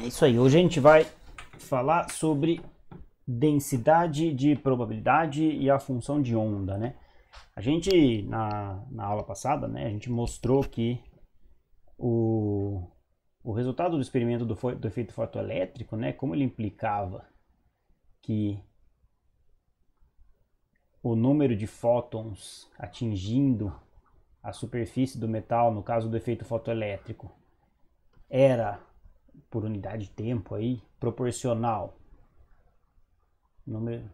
É isso aí. Hoje a gente vai falar sobre densidade de probabilidade e a função de onda, né? A gente, na, na aula passada, né, a gente mostrou que o, o resultado do experimento do, do efeito fotoelétrico, né, como ele implicava que o número de fótons atingindo a superfície do metal, no caso do efeito fotoelétrico, era por unidade de tempo aí, proporcional. Número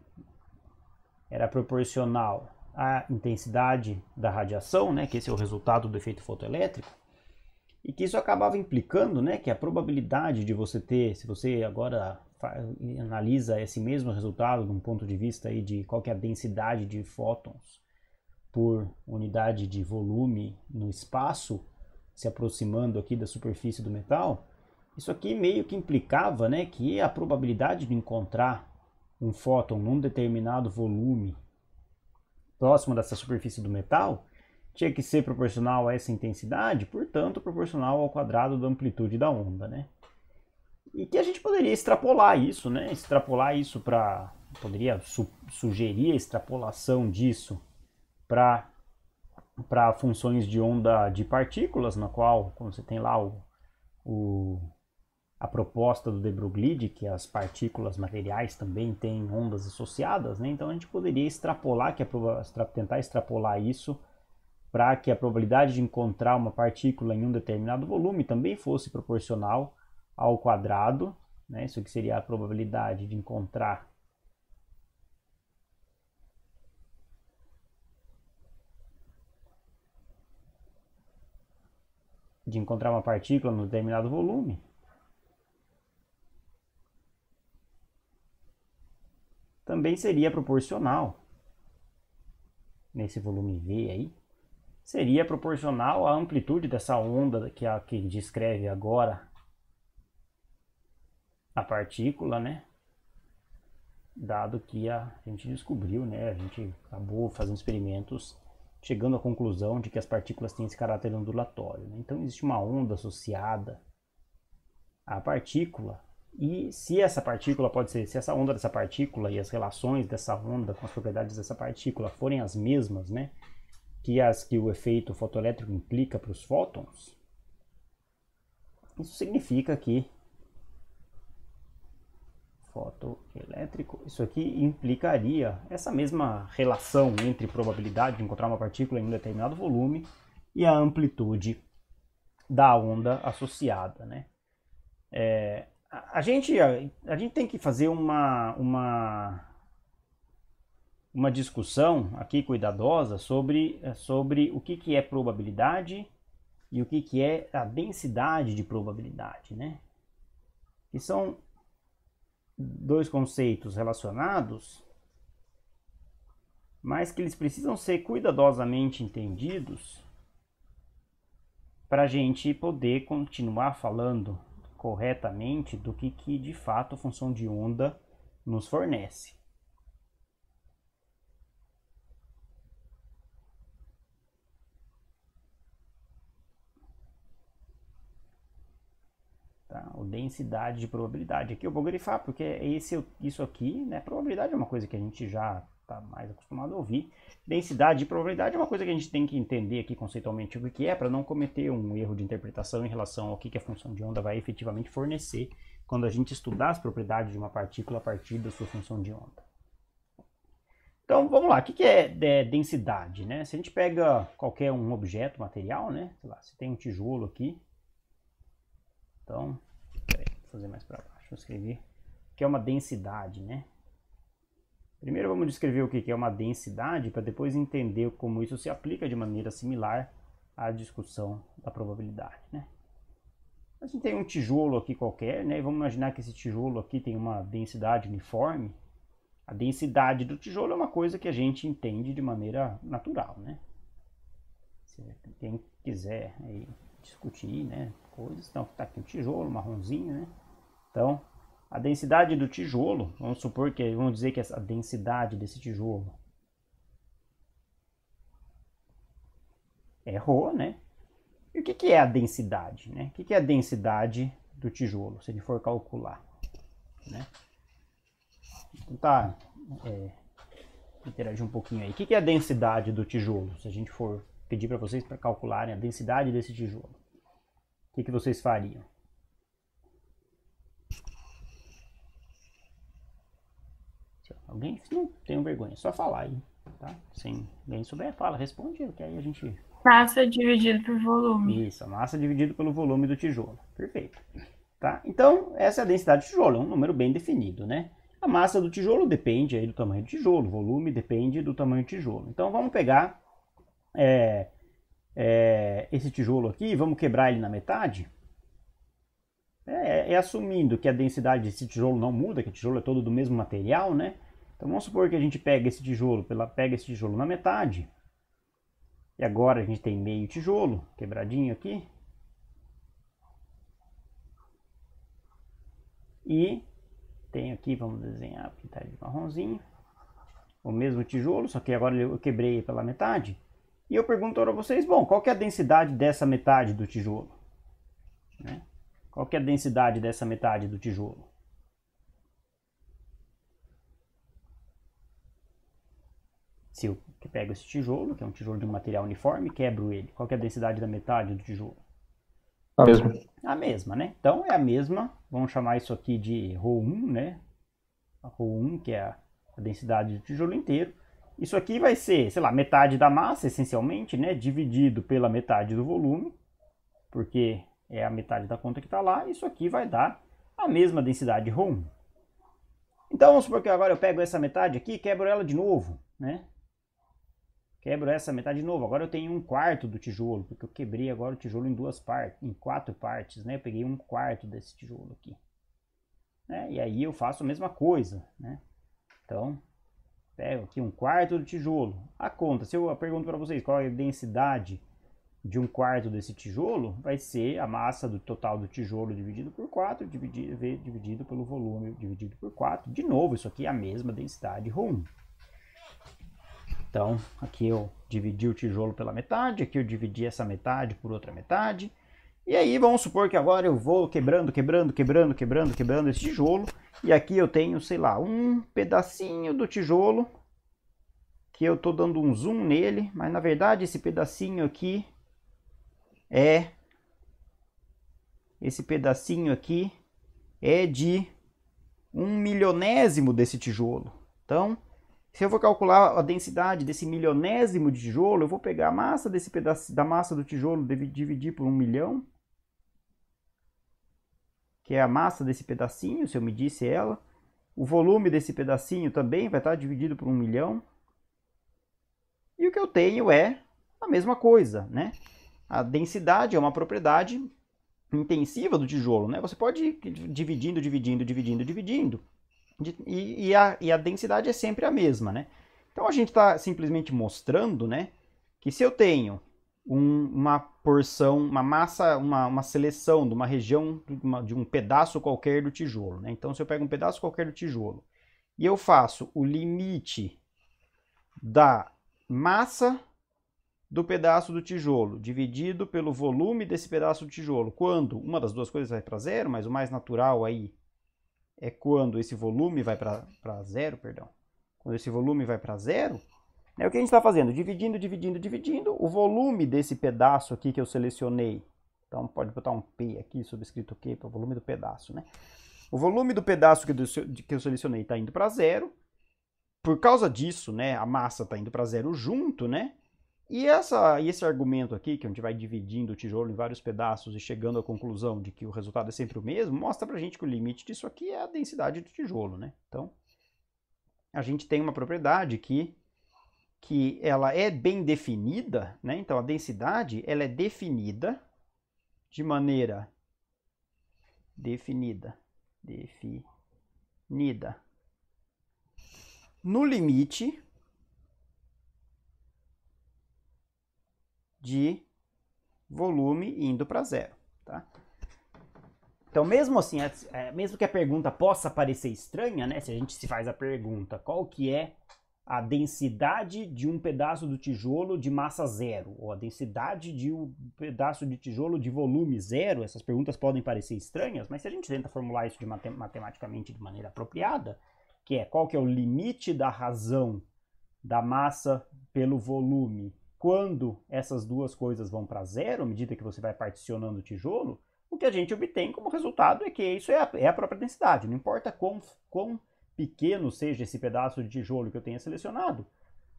era proporcional à intensidade da radiação, né, que esse é o resultado do efeito fotoelétrico, e que isso acabava implicando, né, que a probabilidade de você ter, se você agora analisa esse mesmo resultado de um ponto de vista aí de qual é a densidade de fótons por unidade de volume no espaço, se aproximando aqui da superfície do metal, isso aqui meio que implicava né, que a probabilidade de encontrar um fóton num determinado volume próximo dessa superfície do metal tinha que ser proporcional a essa intensidade, portanto proporcional ao quadrado da amplitude da onda, né? E que a gente poderia extrapolar isso, né? Extrapolar isso para poderia su sugerir a extrapolação disso para para funções de onda de partículas, na qual, quando você tem lá o, o a proposta do de Broglie de que as partículas materiais também têm ondas associadas, né? então a gente poderia extrapolar, que a, tentar extrapolar isso para que a probabilidade de encontrar uma partícula em um determinado volume também fosse proporcional ao quadrado, né? isso que seria a probabilidade de encontrar de encontrar uma partícula no determinado volume também seria proporcional. Nesse volume V aí, seria proporcional à amplitude dessa onda que a que descreve agora a partícula, né? Dado que a, a gente descobriu, né? A gente acabou fazendo experimentos chegando à conclusão de que as partículas têm esse caráter ondulatório. Né? Então existe uma onda associada à partícula e se essa partícula pode ser, se essa onda dessa partícula e as relações dessa onda com as propriedades dessa partícula forem as mesmas, né, que as que o efeito fotoelétrico implica para os fótons, isso significa que fotoelétrico, isso aqui implicaria essa mesma relação entre probabilidade de encontrar uma partícula em um determinado volume e a amplitude da onda associada, né? É, a, gente, a, a, gente tem que fazer uma, uma, uma discussão aqui cuidadosa sobre, eh, sobre o que, que é probabilidade e o que, que é a densidade de probabilidade, né? Que são dois conceitos relacionados, mas que eles precisam ser cuidadosamente entendidos para a gente poder continuar falando corretamente do que, que de fato a função de onda nos fornece. Tá? O densidade de probabilidade. Aqui eu vou grifar porque é esse, isso aqui, né? Probabilidade é uma coisa que a gente já está mais acostumado a ouvir. Densidade e probabilidade é uma coisa que a gente tem que entender aqui conceitualmente o que é, para não cometer um erro de interpretação em relação ao que, que a função de onda vai efetivamente fornecer quando a gente estudar as propriedades de uma partícula a partir da sua função de onda. Então, vamos lá, o que, que é, é densidade, né? Se a gente pega qualquer um objeto material, né? Sei lá, se tem um tijolo aqui. Então, peraí, vou fazer mais para baixo, vou escrever. Que é uma densidade, né? Primeiro vamos descrever o que é uma densidade para depois entender como isso se aplica de maneira similar à discussão da probabilidade. Né? A gente tem um tijolo aqui qualquer, né? vamos imaginar que esse tijolo aqui tem uma densidade uniforme. A densidade do tijolo é uma coisa que a gente entende de maneira natural. Né? quem quiser discutir né, coisas, então está aqui o um tijolo marronzinho. Né? Então, a densidade do tijolo, vamos supor que, vamos dizer que a densidade desse tijolo é Rho, né? E o que, que é a densidade, né? O que, que é a densidade do tijolo, se a gente for calcular, né? Vou tentar tá, é, interagir um pouquinho aí. O que, que é a densidade do tijolo, se a gente for pedir para vocês para calcularem a densidade desse tijolo? O que, que vocês fariam? alguém, se não tenham vergonha, é só falar aí, tá? Sem ninguém souber, fala, responde, que aí a gente... Massa dividido por volume. Isso, a massa dividido pelo volume do tijolo. Perfeito. Tá? Então, essa é a densidade do tijolo, é um número bem definido, né? A massa do tijolo depende aí do tamanho do tijolo, o volume depende do tamanho do tijolo. Então, vamos pegar é, é, esse tijolo aqui, vamos quebrar ele na metade, é, é, é assumindo que a densidade desse tijolo não muda, que o tijolo é todo do mesmo material, né? Então vamos supor que a gente pega esse tijolo, pega esse tijolo na metade. E agora a gente tem meio tijolo, quebradinho aqui. E tem aqui, vamos desenhar, pintar de marronzinho. O mesmo tijolo, só que agora eu quebrei pela metade. E eu pergunto para vocês, bom, qual é a densidade dessa metade do tijolo? Né? Qual é a densidade dessa metade do tijolo? Se eu pego esse tijolo, que é um tijolo de um material uniforme, quebro ele, qual é a densidade da metade do tijolo? A mesma. A mesma, né? Então é a mesma, vamos chamar isso aqui de ρ1, né? ρ1, que é a, a densidade do tijolo inteiro. Isso aqui vai ser, sei lá, metade da massa, essencialmente, né? Dividido pela metade do volume, porque é a metade da conta que está lá. Isso aqui vai dar a mesma densidade ρ1. Então vamos supor que agora eu pego essa metade aqui e quebro ela de novo, né? Quebro essa metade de novo. Agora eu tenho um quarto do tijolo, porque eu quebrei agora o tijolo em duas partes, em quatro partes, né? Eu peguei um quarto desse tijolo aqui. Né? E aí eu faço a mesma coisa, né? Então, pego aqui um quarto do tijolo. A conta, se eu pergunto para vocês qual é a densidade de um quarto desse tijolo, vai ser a massa do total do tijolo dividido por 4, dividido, dividido pelo volume dividido por 4. De novo, isso aqui é a mesma densidade ρ1. Então, aqui eu dividi o tijolo pela metade, aqui eu dividi essa metade por outra metade. E aí, vamos supor que agora eu vou quebrando, quebrando, quebrando, quebrando, quebrando esse tijolo. E aqui eu tenho, sei lá, um pedacinho do tijolo que eu estou dando um zoom nele, mas na verdade esse pedacinho aqui é esse pedacinho aqui é de um milionésimo desse tijolo. Então, se eu vou calcular a densidade desse milionésimo de tijolo, eu vou pegar a massa desse pedaço da massa do tijolo dividir por um milhão, que é a massa desse pedacinho, se eu medisse é ela. O volume desse pedacinho também vai estar dividido por um milhão. E o que eu tenho é a mesma coisa, né? A densidade é uma propriedade intensiva do tijolo, né? Você pode ir dividindo, dividindo, dividindo, dividindo, de, e, e, a, e a densidade é sempre a mesma, né? Então a gente está simplesmente mostrando, né, que se eu tenho um, uma porção, uma massa, uma, uma seleção de uma região, de, uma, de um pedaço qualquer do tijolo, né? Então se eu pego um pedaço qualquer do tijolo e eu faço o limite da massa do pedaço do tijolo dividido pelo volume desse pedaço do tijolo, quando uma das duas coisas vai para zero, mas o mais natural aí é quando esse volume vai para zero, perdão. Quando esse volume vai para zero, é o que a gente está fazendo? Dividindo, dividindo, dividindo. O volume desse pedaço aqui que eu selecionei, então pode botar um P aqui, subscrito Q, para é o volume do pedaço, né? O volume do pedaço que eu selecionei está indo para zero. Por causa disso, né, a massa está indo para zero junto, né? E, essa, e esse argumento aqui, que a gente vai dividindo o tijolo em vários pedaços e chegando à conclusão de que o resultado é sempre o mesmo, mostra para a gente que o limite disso aqui é a densidade do tijolo, né? Então, a gente tem uma propriedade que, que ela é bem definida, né? Então, a densidade, ela é definida de maneira definida, definida no limite de volume indo para zero. Tá? Então, mesmo assim, é, é, mesmo que a pergunta possa parecer estranha, né? Se a gente se faz a pergunta qual que é a densidade de um pedaço do tijolo de massa zero, ou a densidade de um pedaço de tijolo de volume zero, essas perguntas podem parecer estranhas, mas se a gente tenta formular isso de matem matematicamente de maneira apropriada, que é qual que é o limite da razão da massa pelo volume quando essas duas coisas vão para zero, à medida que você vai particionando o tijolo, o que a gente obtém como resultado é que isso é a, é a própria densidade. Não importa quão, quão pequeno seja esse pedaço de tijolo que eu tenha selecionado,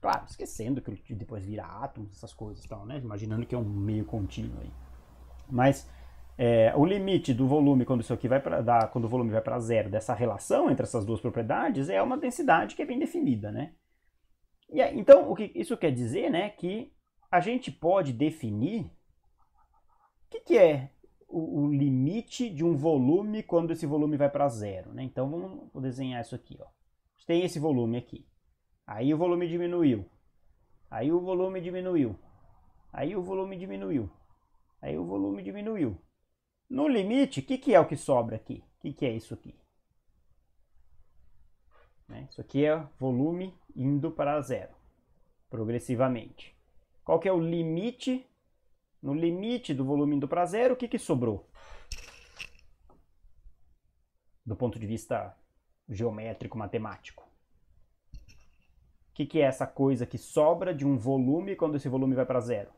Claro, esquecendo que depois vira átomos, essas coisas e tal, né? Imaginando que é um meio contínuo aí. Mas é, o limite do volume quando isso aqui vai para quando o volume vai para zero dessa relação entre essas duas propriedades é uma densidade que é bem definida, né? E, então, o que isso quer dizer, né, que a gente pode definir o que, que é o, o, limite de um volume quando esse volume vai para zero, né? Então, vamos vou desenhar isso aqui, ó. tem esse volume aqui. Aí o volume diminuiu. Aí o volume diminuiu. Aí o volume diminuiu. Aí o volume diminuiu. No limite, o que, que é o que sobra aqui? O que, que é isso aqui? Né? Isso aqui é volume indo para zero, progressivamente. Qual que é o limite? No limite do volume indo para zero, o que, que sobrou? Do ponto de vista geométrico, matemático. O que, que é essa coisa que sobra de um volume quando esse volume vai para zero?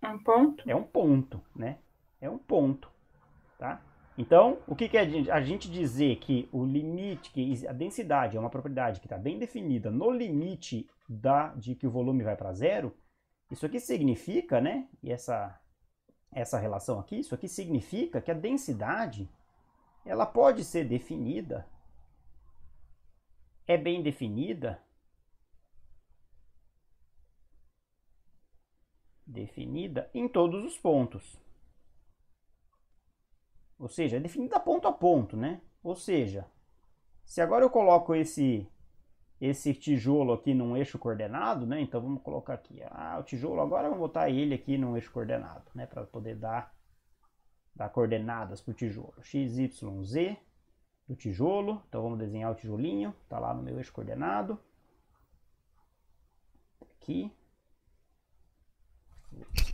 É um ponto. É um ponto, né? É um ponto, tá? Então, o que, que é a gente dizer que o limite, que a densidade é uma propriedade que está bem definida no limite da, de que o volume vai para zero, isso aqui significa, né, e essa, essa relação aqui, isso aqui significa que a densidade ela pode ser definida, é bem definida, definida em todos os pontos. Ou seja, é definida ponto a ponto, né? Ou seja, se agora eu coloco esse esse tijolo aqui num eixo coordenado, né? Então vamos colocar aqui, ah, o tijolo agora vamos botar ele aqui num eixo coordenado, né? Para poder dar, dar coordenadas para o tijolo, x, y, z do tijolo. Então vamos desenhar o tijolinho, tá lá no meu eixo coordenado. Aqui,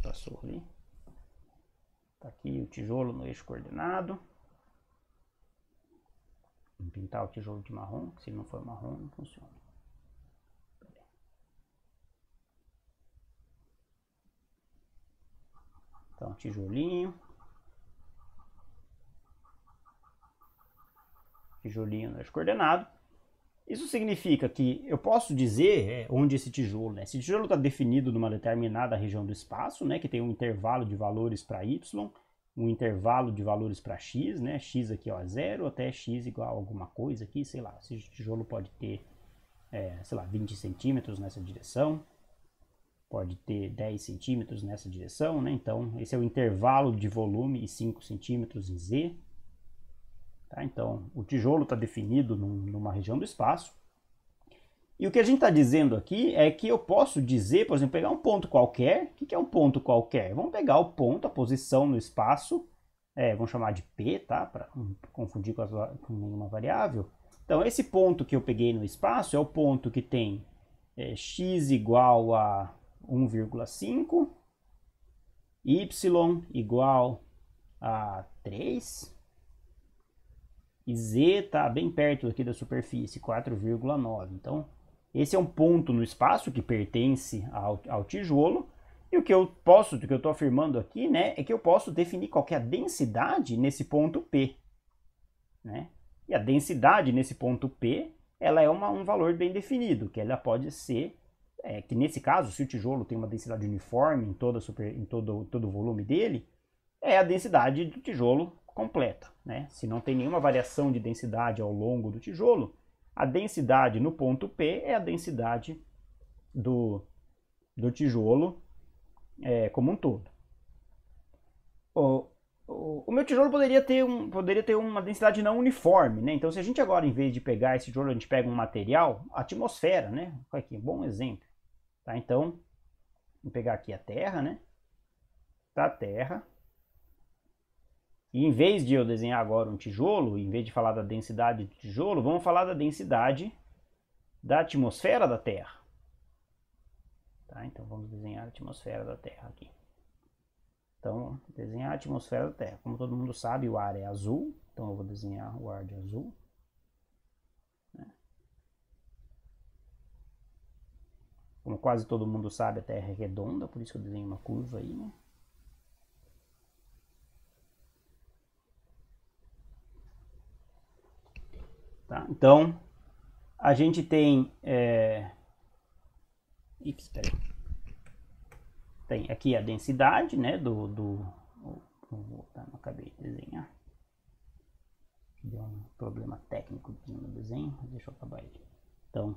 passou ali. Tá aqui o tijolo no eixo coordenado. Vamos pintar o tijolo de marrom, que se não for marrom, não funciona. Então, tijolinho. Tijolinho no eixo coordenado. Isso significa que eu posso dizer é, onde esse tijolo, né? Esse tijolo está definido numa determinada região do espaço, né? Que tem um intervalo de valores para y, um intervalo de valores para x, né? x aqui ó, é até x igual a alguma coisa aqui, sei lá. Esse tijolo pode ter, é, sei lá, 20 centímetros nessa direção, pode ter 10 centímetros nessa direção, né? Então, esse é o intervalo de volume e 5 centímetros em z. Tá? Então, o tijolo está definido num, numa região do espaço. E o que a gente está dizendo aqui é que eu posso dizer, por exemplo, pegar um ponto qualquer. O que, é um ponto qualquer? Vamos pegar o ponto, a posição no espaço. É, vamos chamar de P, tá? Para não confundir com, as, com, nenhuma variável. Então, esse ponto que eu peguei no espaço é o ponto que tem é, x igual a 1,5, y igual a 3 e Z está bem perto aqui da superfície, 4,9. Então, esse é um ponto no espaço que pertence ao, ao tijolo, e o que eu posso, do que eu estou afirmando aqui, né, é que eu posso definir qual é a densidade nesse ponto P. Né? E a densidade nesse ponto P, ela é uma, um valor bem definido, que ela pode ser, é, que nesse caso, se o tijolo tem uma densidade uniforme em, toda super, em todo, todo o volume dele, é a densidade do tijolo completa. Né? Se não tem nenhuma variação de densidade ao longo do tijolo, a densidade no ponto P é a densidade do, do tijolo é, como um todo. O, o, o, meu tijolo poderia ter, um, poderia ter uma densidade não uniforme, né? Então, se a gente agora, em vez de pegar esse tijolo, a gente pega um material, a atmosfera, né? Aqui, bom exemplo. Tá? Então, vamos pegar aqui a Terra, né? Tá, Terra. E em vez de eu desenhar agora um tijolo, em vez de falar da densidade do tijolo, vamos falar da densidade da atmosfera da Terra. Tá? Então vamos desenhar a atmosfera da Terra aqui. Então, desenhar a atmosfera da Terra. Como todo mundo sabe, o ar é azul, então eu vou desenhar o ar de azul. Né? Como quase todo mundo sabe, a Terra é redonda, por isso que eu desenho uma curva aí, né? Tá? Então, a gente tem... É... peraí. Tem aqui a densidade, né, do... do... Vou voltar, não acabei de desenhar. Deu um problema técnico no desenho, deixa eu acabar aqui. Então,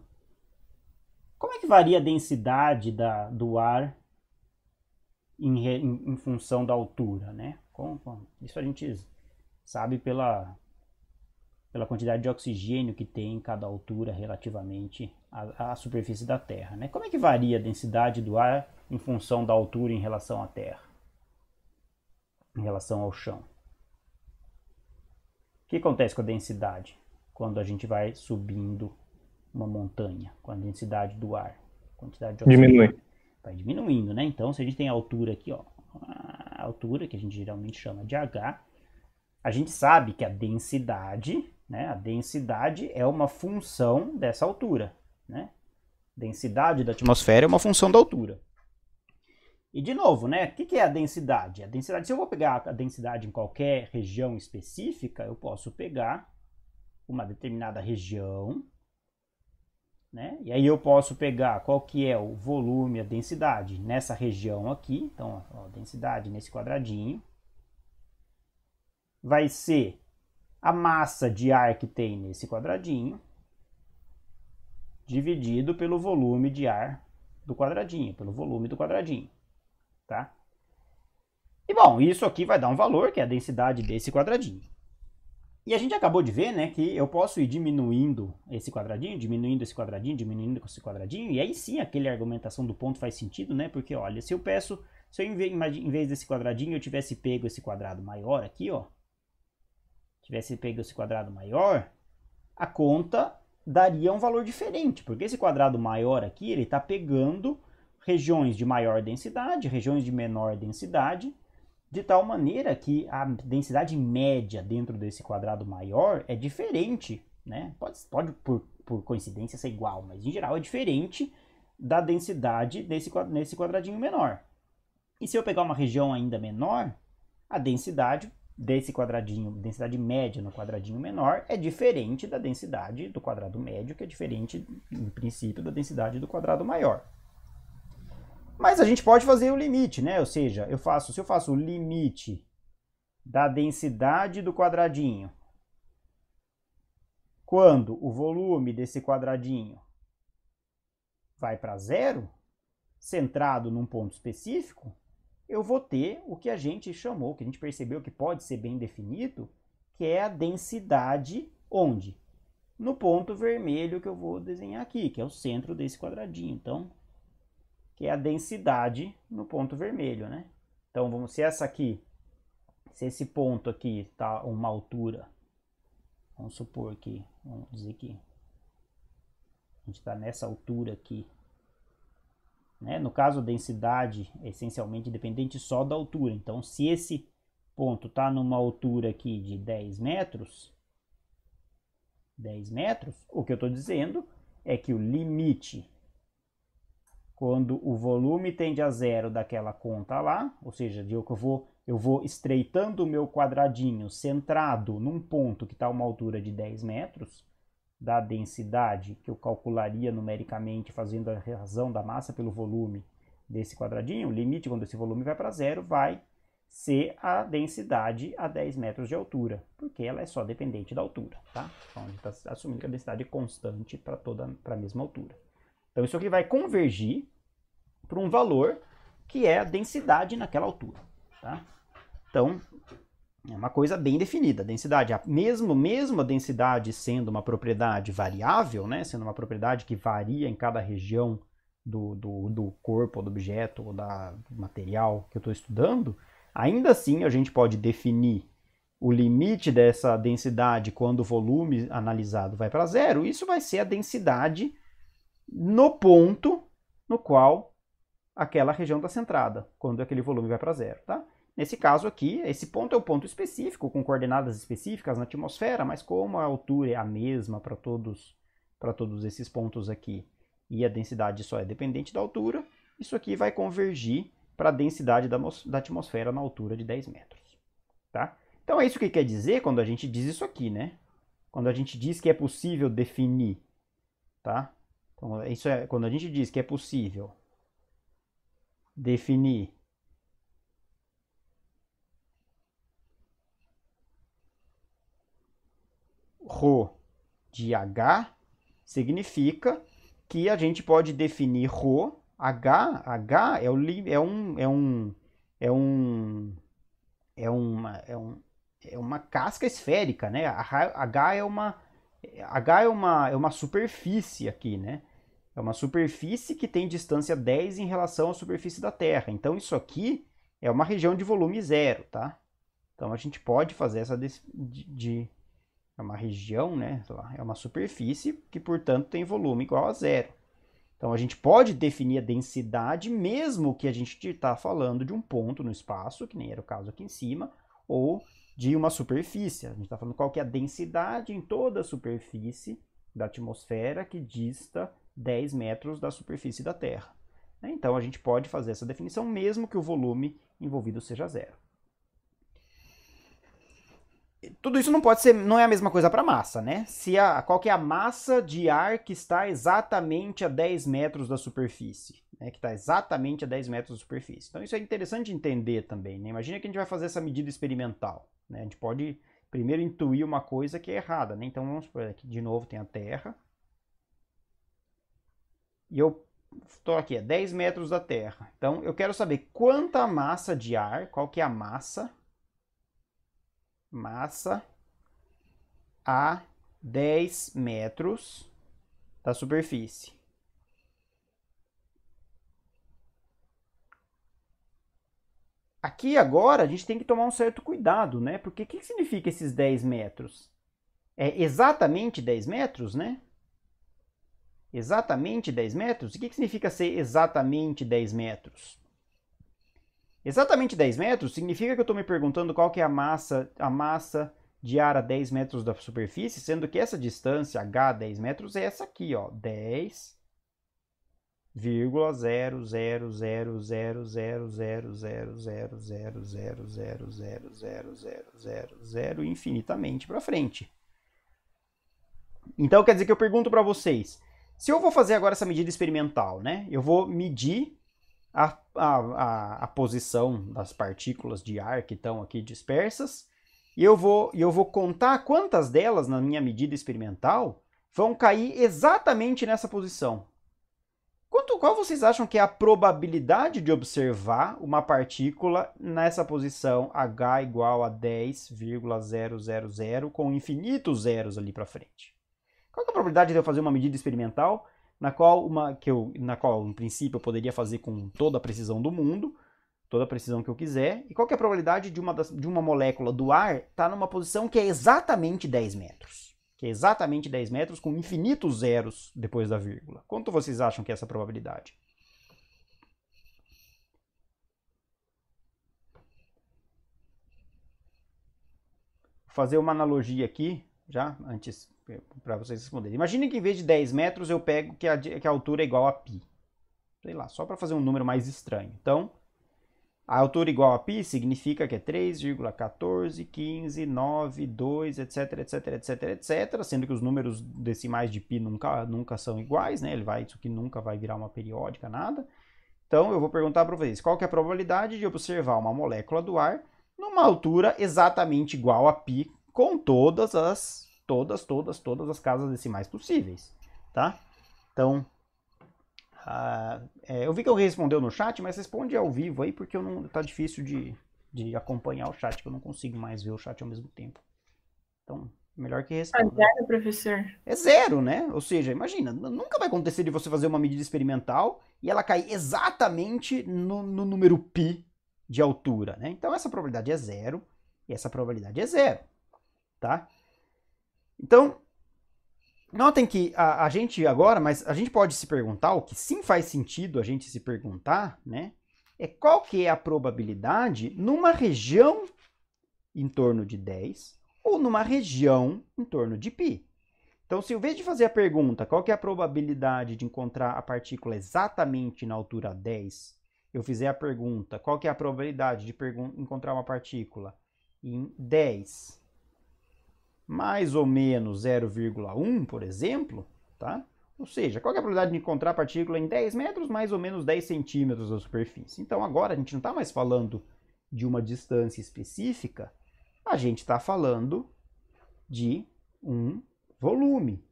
como é que varia a densidade da, do ar em, em, em função da altura, né? Como, como, isso a gente sabe pela, pela quantidade de oxigênio que tem em cada altura relativamente à, à, superfície da Terra. Né? Como é que varia a densidade do ar em função da altura em relação à Terra, em relação ao chão? O que acontece com a densidade quando a gente vai subindo uma montanha, com a densidade do ar? Quantidade de oxigênio. Diminui. Vai diminuindo, né? Então, se a gente tem a altura aqui, ó, a altura que a gente geralmente chama de H, a gente sabe que a densidade né? A densidade é uma função dessa altura. Né? Densidade da atmosfera é uma função da altura. E de novo, né? O que, é a densidade? A densidade, se eu vou pegar a densidade em qualquer região específica, eu posso pegar uma determinada região, né? E aí eu posso pegar qual que é o volume, a densidade nessa região aqui. Então, ó, a densidade nesse quadradinho vai ser a massa de ar que tem nesse quadradinho dividido pelo volume de ar do quadradinho, pelo volume do quadradinho, tá? E bom, isso aqui vai dar um valor, que é a densidade desse quadradinho. E a gente acabou de ver, né, que eu posso ir diminuindo esse quadradinho, diminuindo esse quadradinho, diminuindo esse quadradinho, e aí sim aquele argumentação do ponto faz sentido, né, porque olha, se eu peço, se eu em vez desse quadradinho eu tivesse pego esse quadrado maior aqui, ó, tivesse pego esse quadrado maior, a conta daria um valor diferente, porque esse quadrado maior aqui, ele está pegando regiões de maior densidade, regiões de menor densidade, de tal maneira que a densidade média dentro desse quadrado maior é diferente, né? Pode, pode por, por coincidência ser igual, mas em geral é diferente da densidade desse, nesse quadradinho menor. E se eu pegar uma região ainda menor, a densidade desse quadradinho, densidade média no quadradinho menor, é diferente da densidade do quadrado médio, que é diferente, em princípio, da densidade do quadrado maior. Mas a gente pode fazer o limite, né? Ou seja, eu faço, se eu faço o limite da densidade do quadradinho quando o volume desse quadradinho vai para zero, centrado num ponto específico, eu vou ter o que a gente chamou, que a gente percebeu que pode ser bem definido, que é a densidade onde? No ponto vermelho que eu vou desenhar aqui, que é o centro desse quadradinho. Então, que é a densidade no ponto vermelho, né? Então, vamos se essa aqui, se esse ponto aqui está uma altura, vamos supor que, vamos dizer que a gente está nessa altura aqui, né? No caso, densidade é essencialmente dependente só da altura. Então, se esse ponto está numa altura aqui de 10 metros, 10 metros, o que eu estou dizendo é que o limite, quando o volume tende a zero daquela conta lá, ou seja, de eu que eu vou eu vou estreitando o meu quadradinho centrado num ponto que está a uma altura de 10 metros, da densidade que eu calcularia numericamente fazendo a razão da massa pelo volume desse quadradinho, o limite quando esse volume vai para zero vai ser a densidade a 10 metros de altura, porque ela é só dependente da altura, tá? Então a gente está assumindo que a densidade é constante para toda para a mesma altura. Então isso aqui vai convergir para um valor que é a densidade naquela altura, tá? Então é uma coisa bem definida, a densidade. mesmo, mesmo a densidade sendo uma propriedade variável, né, sendo uma propriedade que varia em cada região do, do, do corpo, do objeto, ou da material que eu estou estudando, ainda assim a gente pode definir o limite dessa densidade quando o volume analisado vai para zero. Isso vai ser a densidade no ponto no qual aquela região está centrada, quando aquele volume vai para zero. Tá? Nesse caso aqui, esse ponto é o um ponto específico, com coordenadas específicas na atmosfera, mas como a altura é a mesma para todos, todos esses pontos aqui e a densidade só é dependente da altura, isso aqui vai convergir para a densidade da, da atmosfera na altura de 10 metros. Tá? Então é isso que quer dizer quando a gente diz isso aqui, né? Quando a gente diz que é possível definir, tá? Então, isso é quando a gente diz que é possível definir ρ de H significa que a gente pode definir ρ, H, H é, o, é, um, é, um, é, um, é, uma, é, um, é uma casca esférica, né? H é uma, H é uma, é uma superfície aqui, né? É uma superfície que tem distância 10 em relação à superfície da Terra. Então, isso aqui é uma região de volume zero, tá? Então, a gente pode fazer essa de, de é uma região, né? É uma superfície que, portanto, tem volume igual a zero. Então, a gente pode definir a densidade, mesmo que a gente está falando de um ponto no espaço, que nem era o caso aqui em cima, ou de uma superfície. A gente está falando qual que é a densidade em toda a superfície da atmosfera que dista 10 metros da superfície da Terra. Né? Então, a gente pode fazer essa definição, mesmo que o volume envolvido seja zero tudo isso não pode ser, não é a mesma coisa para massa, né? Se a, qual é a massa de ar que está exatamente a 10 metros da superfície, né? Que está exatamente a 10 metros da superfície. Então isso é interessante entender também, né? Imagina que a gente vai fazer essa medida experimental, né? A gente pode primeiro intuir uma coisa que é errada, né? Então vamos por aqui de novo tem a Terra. E eu estou aqui a 10 metros da Terra. Então eu quero saber quanta massa de ar, qual que é a massa massa a 10 metros da superfície. Aqui agora a gente tem que tomar um certo cuidado, né? Porque o que, significa esses 10 metros? É exatamente 10 metros, né? Exatamente 10 metros? O que significa ser exatamente 10 metros? Exatamente 10 metros significa que eu estou me perguntando qual que é a massa, a massa de ar a 10 metros da superfície, sendo que essa distância, h 10 metros, é essa aqui, ó, 10,0000000000000000000 infinitamente para frente. Então quer dizer que eu pergunto para vocês, se eu vou fazer agora essa medida experimental, né? Eu vou medir a, a, a, a posição das partículas de ar que estão aqui dispersas, e eu vou, eu vou contar quantas delas, na minha medida experimental, vão cair exatamente nessa posição. Quanto, qual vocês acham que é a probabilidade de observar uma partícula nessa posição H igual a 10,000 com infinitos zeros ali para frente? Qual é a probabilidade de eu fazer uma medida experimental na qual, uma, que eu, na qual, em princípio, eu poderia fazer com toda a precisão do mundo, toda a precisão que eu quiser, e qual é a probabilidade de uma, das, de uma molécula do ar estar tá numa posição que é exatamente 10 metros. Que é exatamente 10 metros, com infinitos zeros depois da vírgula. Quanto vocês acham que é essa probabilidade? Vou fazer uma analogia aqui, já, antes para vocês responderem. Imaginem que em vez de 10 metros eu pego que a, que a altura é igual a π. Sei lá, só para fazer um número mais estranho. Então, a altura igual a π significa que é 3,1415,9,2, etc, etc, etc, etc. Sendo que os números decimais de π nunca, nunca são iguais, né? Ele vai, isso aqui nunca vai virar uma periódica, nada. Então, eu vou perguntar para vocês, qual que é a probabilidade de observar uma molécula do ar numa altura exatamente igual a π, com todas as todas, todas, todas as casas decimais possíveis, tá? Então, ah, é, eu vi que alguém respondeu no chat, mas responde ao vivo aí, porque eu não, tá difícil de, de acompanhar o chat, que eu não consigo mais ver o chat ao mesmo tempo. Então, melhor que ah, responda. É zero, professor. É zero, né? Ou seja, imagina, nunca vai acontecer de você fazer uma medida experimental e ela cair exatamente no, no número π de altura, né? Então, essa probabilidade é zero e essa probabilidade é zero, tá? Então, notem que a, a, gente agora, mas a gente pode se perguntar, o que sim faz sentido a gente se perguntar, né? É qual que é a probabilidade numa região em torno de 10 ou numa região em torno de π. Então, se em vez de fazer a pergunta, qual que é a probabilidade de encontrar a partícula exatamente na altura 10, eu fizer a pergunta, qual que é a probabilidade de encontrar uma partícula em 10 mais ou menos 0,1, por exemplo, tá? Ou seja, qual é a probabilidade de encontrar a partícula em 10 metros, mais ou menos 10 centímetros da superfície? Então agora a gente não está mais falando de uma distância específica, a gente está falando de um volume.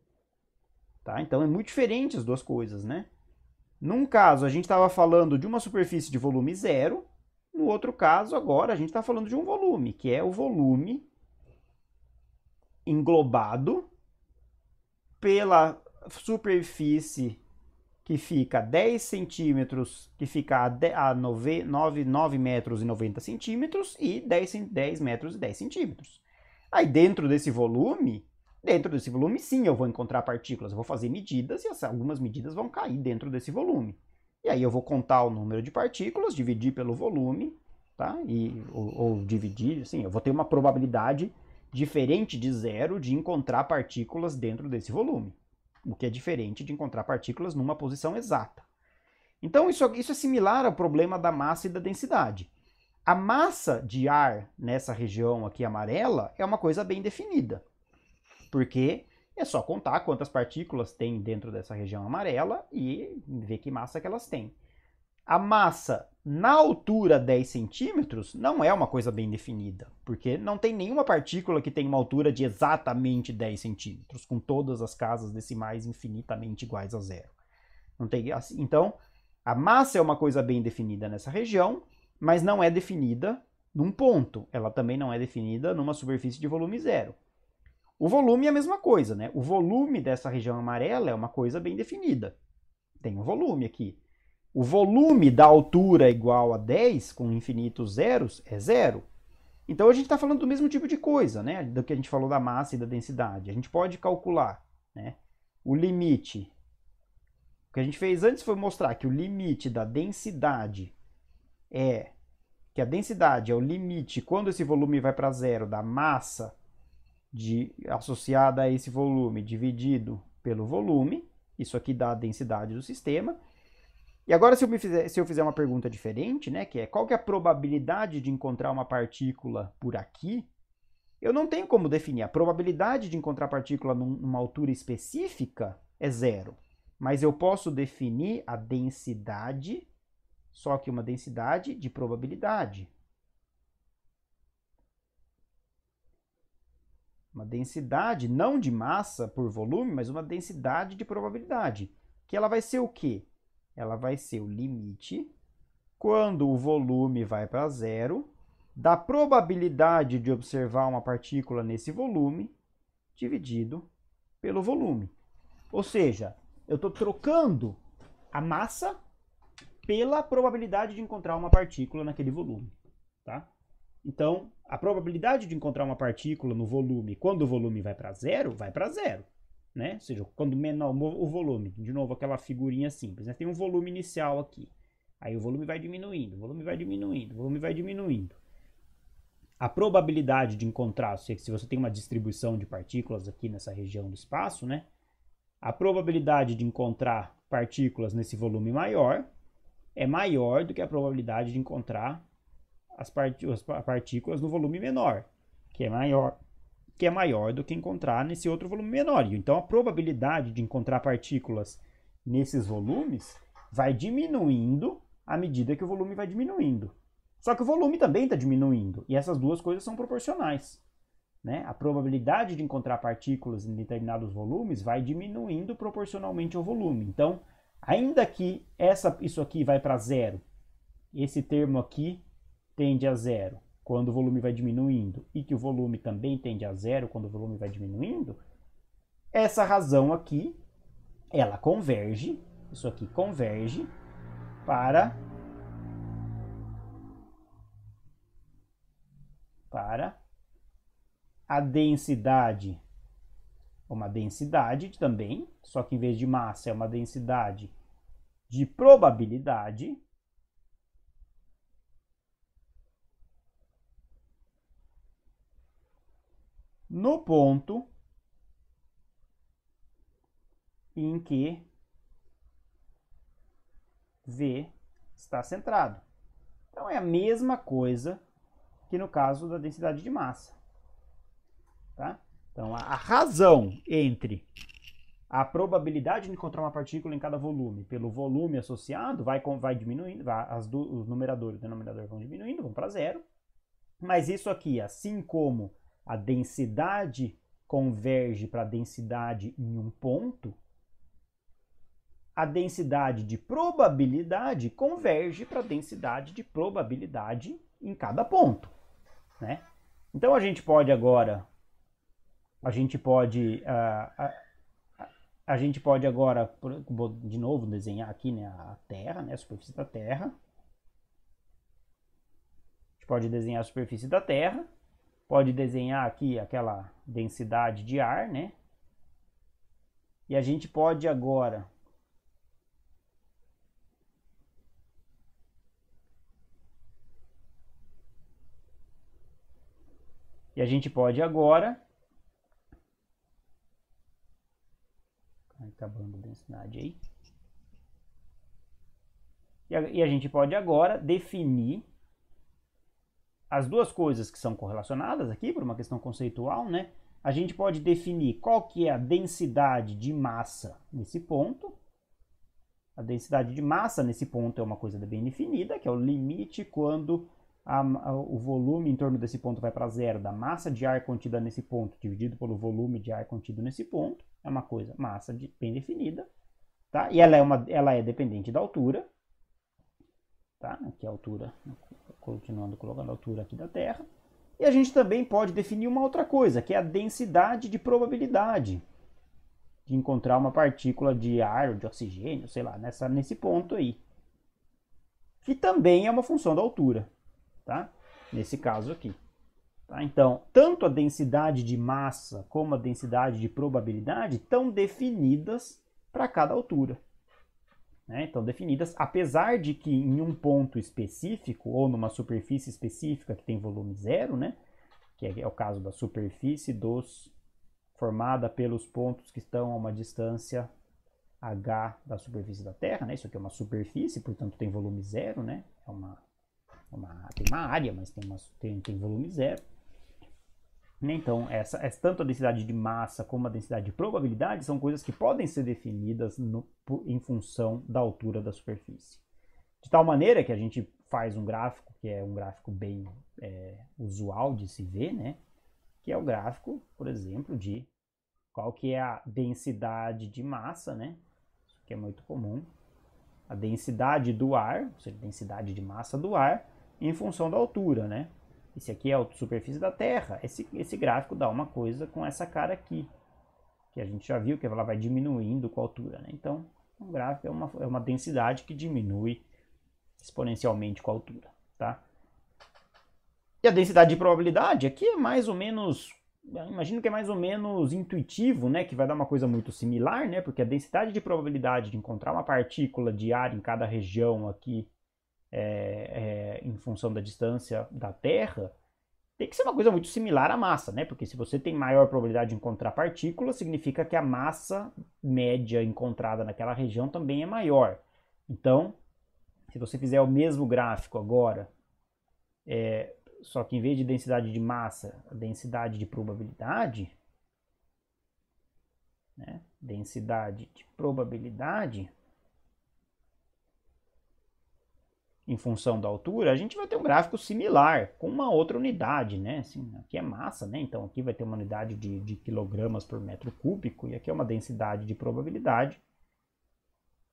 Tá? Então é muito diferente as duas coisas, né? Num caso, a gente estava falando de uma superfície de volume zero, no outro caso, agora, a gente está falando de um volume, que é o volume englobado pela superfície que fica 10 centímetros, que fica a 9, 9, 9 metros e 90 centímetros e 10, 10 metros e 10 centímetros. Aí dentro desse volume, dentro desse volume sim eu vou encontrar partículas, eu vou fazer medidas e algumas medidas vão cair dentro desse volume. E aí eu vou contar o número de partículas, dividir pelo volume, tá? E, ou, ou dividir, assim, eu vou ter uma probabilidade diferente de zero de encontrar partículas dentro desse volume, o que é diferente de encontrar partículas numa posição exata. Então isso, isso é similar ao problema da massa e da densidade. A massa de ar nessa região aqui amarela é uma coisa bem definida, porque é só contar quantas partículas tem dentro dessa região amarela e ver que massa que elas têm a massa na altura 10 centímetros não é uma coisa bem definida, porque não tem nenhuma partícula que tenha uma altura de exatamente 10 centímetros, com todas as casas decimais infinitamente iguais a zero. Não tem, assim, então, a massa é uma coisa bem definida nessa região, mas não é definida num ponto. Ela também não é definida numa superfície de volume zero. O volume é a mesma coisa, né? O volume dessa região amarela é uma coisa bem definida. Tem um volume aqui. O volume da altura é igual a 10, com infinitos zeros, é zero. Então a gente está falando do mesmo tipo de coisa, né? Do que a gente falou da massa e da densidade. A gente pode calcular né? o limite. O que a gente fez antes foi mostrar que o limite da densidade é... Que a densidade é o limite quando esse volume vai para zero da massa de, associada a esse volume dividido pelo volume. Isso aqui dá a densidade do sistema. E agora, se eu, fizer, se eu fizer uma pergunta diferente, né, que é qual que é a probabilidade de encontrar uma partícula por aqui, eu não tenho como definir. A probabilidade de encontrar partícula numa altura específica é zero. Mas eu posso definir a densidade, só que uma densidade de probabilidade. Uma densidade, não de massa por volume, mas uma densidade de probabilidade. Que ela vai ser o quê? ela vai ser o limite, quando o volume vai para zero, da probabilidade de observar uma partícula nesse volume, dividido pelo volume. Ou seja, eu estou trocando a massa pela probabilidade de encontrar uma partícula naquele volume. Tá? Então, a probabilidade de encontrar uma partícula no volume, quando o volume vai para zero, vai para zero né? Ou seja, quando menor o volume, de novo aquela figurinha simples, né? Tem um volume inicial aqui. Aí o volume vai diminuindo, o volume vai diminuindo, o volume vai diminuindo. A probabilidade de encontrar, se você tem uma distribuição de partículas aqui nessa região do espaço, né? A probabilidade de encontrar partículas nesse volume maior é maior do que a probabilidade de encontrar as, as partículas no volume menor, que é maior que é maior do que encontrar nesse outro volume menor. Então a probabilidade de encontrar partículas nesses volumes vai diminuindo à medida que o volume vai diminuindo. Só que o volume também está diminuindo, e essas duas coisas são proporcionais. Né? A probabilidade de encontrar partículas em determinados volumes vai diminuindo proporcionalmente ao volume. Então, ainda que essa, isso aqui vai para zero, esse termo aqui tende a zero quando o volume vai diminuindo e que o volume também tende a zero quando o volume vai diminuindo, essa razão aqui, ela converge, isso aqui converge para para a densidade, uma densidade também, só que em vez de massa é uma densidade de probabilidade no ponto em que V está centrado. Então é a mesma coisa que no caso da densidade de massa. Tá? Então a, razão entre a probabilidade de encontrar uma partícula em cada volume pelo volume associado vai, vai diminuindo, vai, as do, os numeradores e o denominador vão diminuindo, vão para zero. Mas isso aqui, assim como a densidade converge para a densidade em um ponto, a densidade de probabilidade converge para a densidade de probabilidade em cada ponto, né? Então a gente pode agora, a gente pode, ah, a, a, a gente pode agora, vou de novo desenhar aqui né, a Terra, né, a superfície da Terra. A gente pode desenhar a superfície da Terra pode desenhar aqui aquela densidade de ar, né? E a gente pode agora E a gente pode agora acabando tá a densidade aí. E a, e a gente pode agora definir as duas coisas que são correlacionadas aqui, por uma questão conceitual, né? A gente pode definir qual que é a densidade de massa nesse ponto. A densidade de massa nesse ponto é uma coisa bem definida, que é o limite quando a, a, o volume em torno desse ponto vai para zero, da massa de ar contida nesse ponto, dividido pelo volume de ar contido nesse ponto, é uma coisa, massa de, bem definida, tá? E ela é, uma, ela é dependente da altura, tá? Aqui é a altura continuando colocando a altura aqui da Terra. E a gente também pode definir uma outra coisa, que é a densidade de probabilidade de encontrar uma partícula de ar ou de oxigênio, sei lá, nessa, nesse ponto aí. Que também é uma função da altura, tá? Nesse caso aqui. Tá? Então, tanto a densidade de massa como a densidade de probabilidade estão definidas para cada altura. Né? Então, definidas, apesar de que em um ponto específico ou numa superfície específica que tem volume zero, né? que é, é o caso da superfície dos formada pelos pontos que estão a uma distância h da superfície da Terra, né? Isso aqui é uma superfície, portanto tem volume zero, né? É uma, uma tem uma área, mas tem, uma, tem, tem volume zero. Né? Então, essa, essa, tanto a densidade de massa como a densidade de probabilidade são coisas que podem ser definidas no, em função da altura da superfície. De tal maneira que a gente faz um gráfico, que é um gráfico bem é, usual de se ver, né? que é o gráfico, por exemplo, de qual que é a densidade de massa, né? Isso é muito comum. A densidade do ar, ou seja, a densidade de massa do ar, em função da altura, né? Esse aqui é a superfície da Terra. Esse, esse gráfico dá uma coisa com essa cara aqui, que a gente já viu que ela vai diminuindo com a altura. Né? Então, um gráfico é uma, é uma densidade que diminui exponencialmente com a altura. Tá? E a densidade de probabilidade aqui é mais ou menos, imagino que é mais ou menos intuitivo, né? Que vai dar uma coisa muito similar, né? Porque a densidade de probabilidade de encontrar uma partícula de ar em cada região aqui é, é, em função da distância da Terra, tem que ser uma coisa muito similar à massa, né? Porque se você tem maior probabilidade de encontrar partícula, significa que a massa média encontrada naquela região também é maior. Então, se você fizer o mesmo gráfico agora, é, só que em vez de densidade de massa, densidade de probabilidade, né? densidade de probabilidade, em função da altura, a gente vai ter um gráfico similar com uma outra unidade, né? Assim, aqui é massa, né? Então aqui vai ter uma unidade de, de quilogramas por metro cúbico e aqui é uma densidade de probabilidade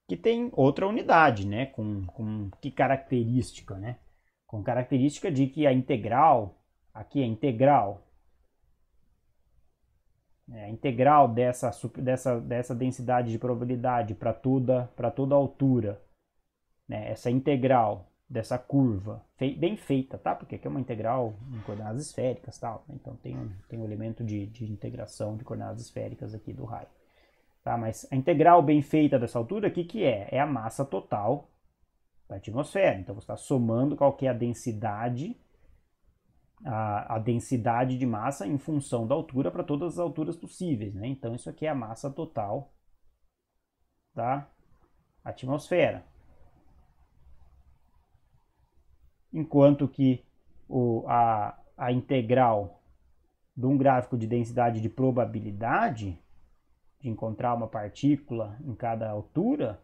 que tem outra unidade, né? Com, com que característica, né? Com característica de que a integral, aqui é integral, é, a integral dessa, dessa, dessa densidade de probabilidade para toda, pra toda altura né, essa integral dessa curva, fei bem feita, tá? Porque aqui é uma integral em coordenadas esféricas, tal. Tá? Então tem um, tem um elemento de, de integração de coordenadas esféricas aqui do raio. Tá? Mas a integral bem feita dessa altura, o que, que é? É a massa total da atmosfera. Então você está somando qual que é a densidade, a, a densidade de massa em função da altura para todas as alturas possíveis. Né? Então isso aqui é a massa total da atmosfera. enquanto que o, a, a integral de um gráfico de densidade de probabilidade de encontrar uma partícula em cada altura,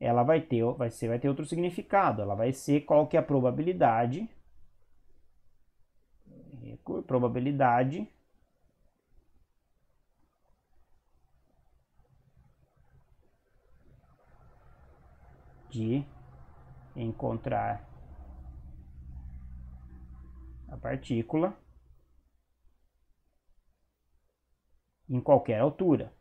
ela vai ter, vai ser, vai ter outro significado. Ela vai ser qual que é a probabilidade, probabilidade de encontrar a partícula em qualquer altura.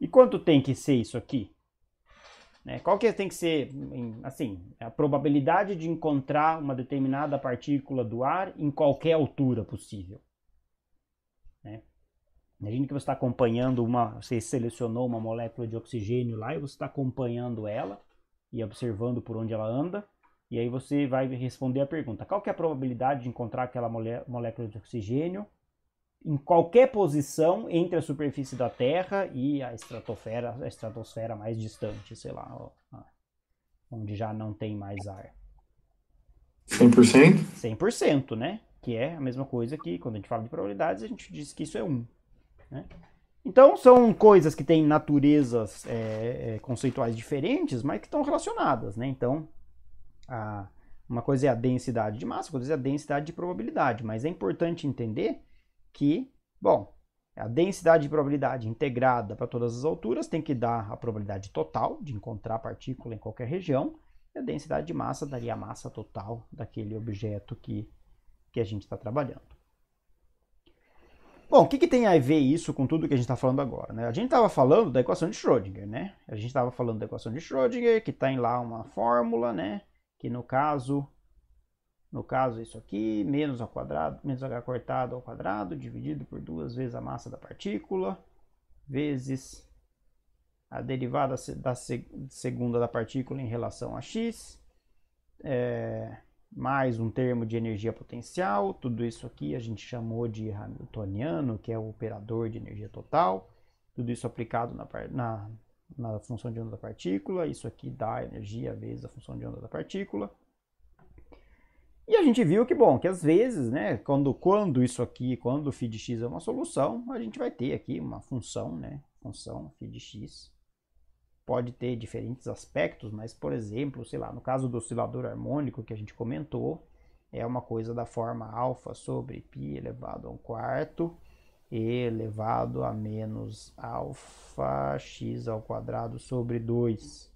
E quanto tem que ser isso aqui? Né, qual que tem que ser, assim, a probabilidade de encontrar uma determinada partícula do ar em qualquer altura possível? Imagine que você está acompanhando uma, você selecionou uma molécula de oxigênio lá e você está acompanhando ela e observando por onde ela anda. E aí você vai responder a pergunta: qual que é a probabilidade de encontrar aquela mole, molécula de oxigênio em qualquer posição entre a superfície da Terra e a estratosfera, a estratosfera mais distante, sei lá, onde já não tem mais ar? 100%? 100%, né? Que é a mesma coisa que quando a gente fala de probabilidades, a gente diz que isso é 1. Né? Então, são coisas que têm naturezas é, é, conceituais diferentes, mas que estão relacionadas. Né? Então, a, uma coisa é a densidade de massa, outra coisa é a densidade de probabilidade. Mas é importante entender que, bom, a densidade de probabilidade integrada para todas as alturas tem que dar a probabilidade total de encontrar a partícula em qualquer região, e a densidade de massa daria a massa total daquele objeto que, que a gente está trabalhando. Bom, o que, que, tem a ver isso com tudo que a gente está falando agora? Né? A gente estava falando da equação de Schrödinger, né? A gente estava falando da equação de Schrödinger, que tem tá lá uma fórmula, né? Que no caso, no caso é isso aqui, menos ao quadrado, menos h cortado ao quadrado, dividido por duas vezes a massa da partícula, vezes a derivada da segunda da partícula em relação a x, é, mais um termo de energia potencial, tudo isso aqui a gente chamou de Hamiltoniano, que é o operador de energia total, tudo isso aplicado na, na, na função de onda da partícula, isso aqui dá energia vezes a função de onda da partícula. E a gente viu que, bom, que às vezes, né, quando, quando isso aqui, quando o phi de x é uma solução, a gente vai ter aqui uma função, né, função phi de x, pode ter diferentes aspectos, mas, por exemplo, sei lá, no caso do oscilador harmônico que a gente comentou, é uma coisa da forma alfa sobre π elevado a um quarto elevado a menos alfa x ao quadrado sobre 2,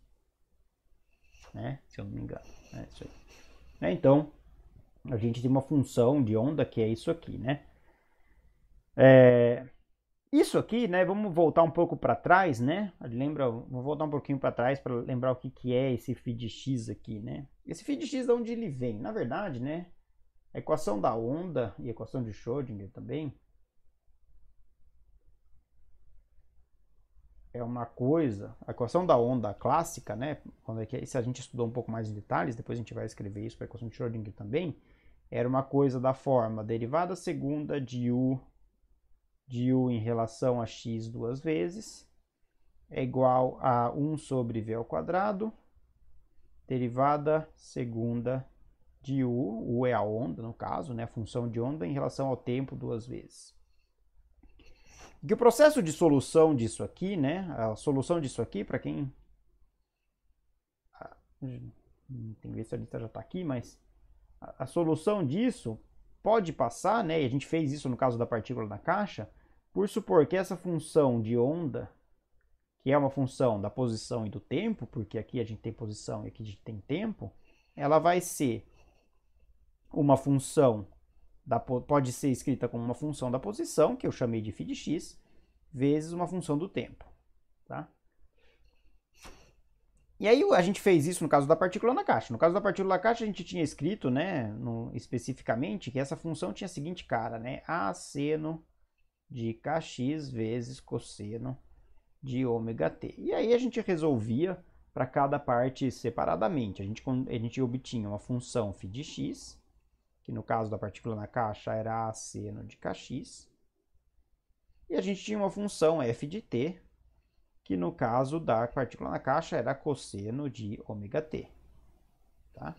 né? se eu não me engano. É isso aí. É, então, a gente tem uma função de onda que é isso aqui, né? É, isso aqui, né, vamos voltar um pouco para trás, né? Lembra, vou voltar um pouquinho para trás para lembrar o que, que é esse feed x aqui, né? Esse feed x de é onde ele vem? Na verdade, né, a equação da onda e a equação de Schrödinger também é uma coisa, a equação da onda clássica, né, quando é que se a gente estudou um pouco mais em detalhes, depois a gente vai escrever isso para a equação de Schrödinger também, era uma coisa da forma derivada segunda de u de U em relação a x duas vezes é igual a 1 sobre V ao quadrado, derivada segunda de U, U é a onda no caso, né, a função de onda em relação ao tempo duas vezes. E o processo de solução disso aqui, né, a solução disso aqui, para quem... Ah, tem que ver se a lista já está aqui, mas a solução disso pode passar, né, e a gente fez isso no caso da partícula na caixa, por supor que essa função de onda, que é uma função da posição e do tempo, porque aqui a gente tem posição e aqui a gente tem tempo, ela vai ser uma função, da, pode ser escrita como uma função da posição, que eu chamei de φ de x, vezes uma função do tempo. Tá? E aí a gente fez isso no caso da partícula na caixa. No caso da partícula na caixa, a gente tinha escrito, né, no, especificamente, que essa função tinha a seguinte cara, né, seno de kx vezes cosseno de ômega t. E aí a gente resolvia para cada parte separadamente. A gente, a gente obtinha uma função φ de x, que no caso da partícula na caixa era seno de kx, e a gente tinha uma função f de t, que no caso da partícula na caixa era cosseno de ωt. t. Tá?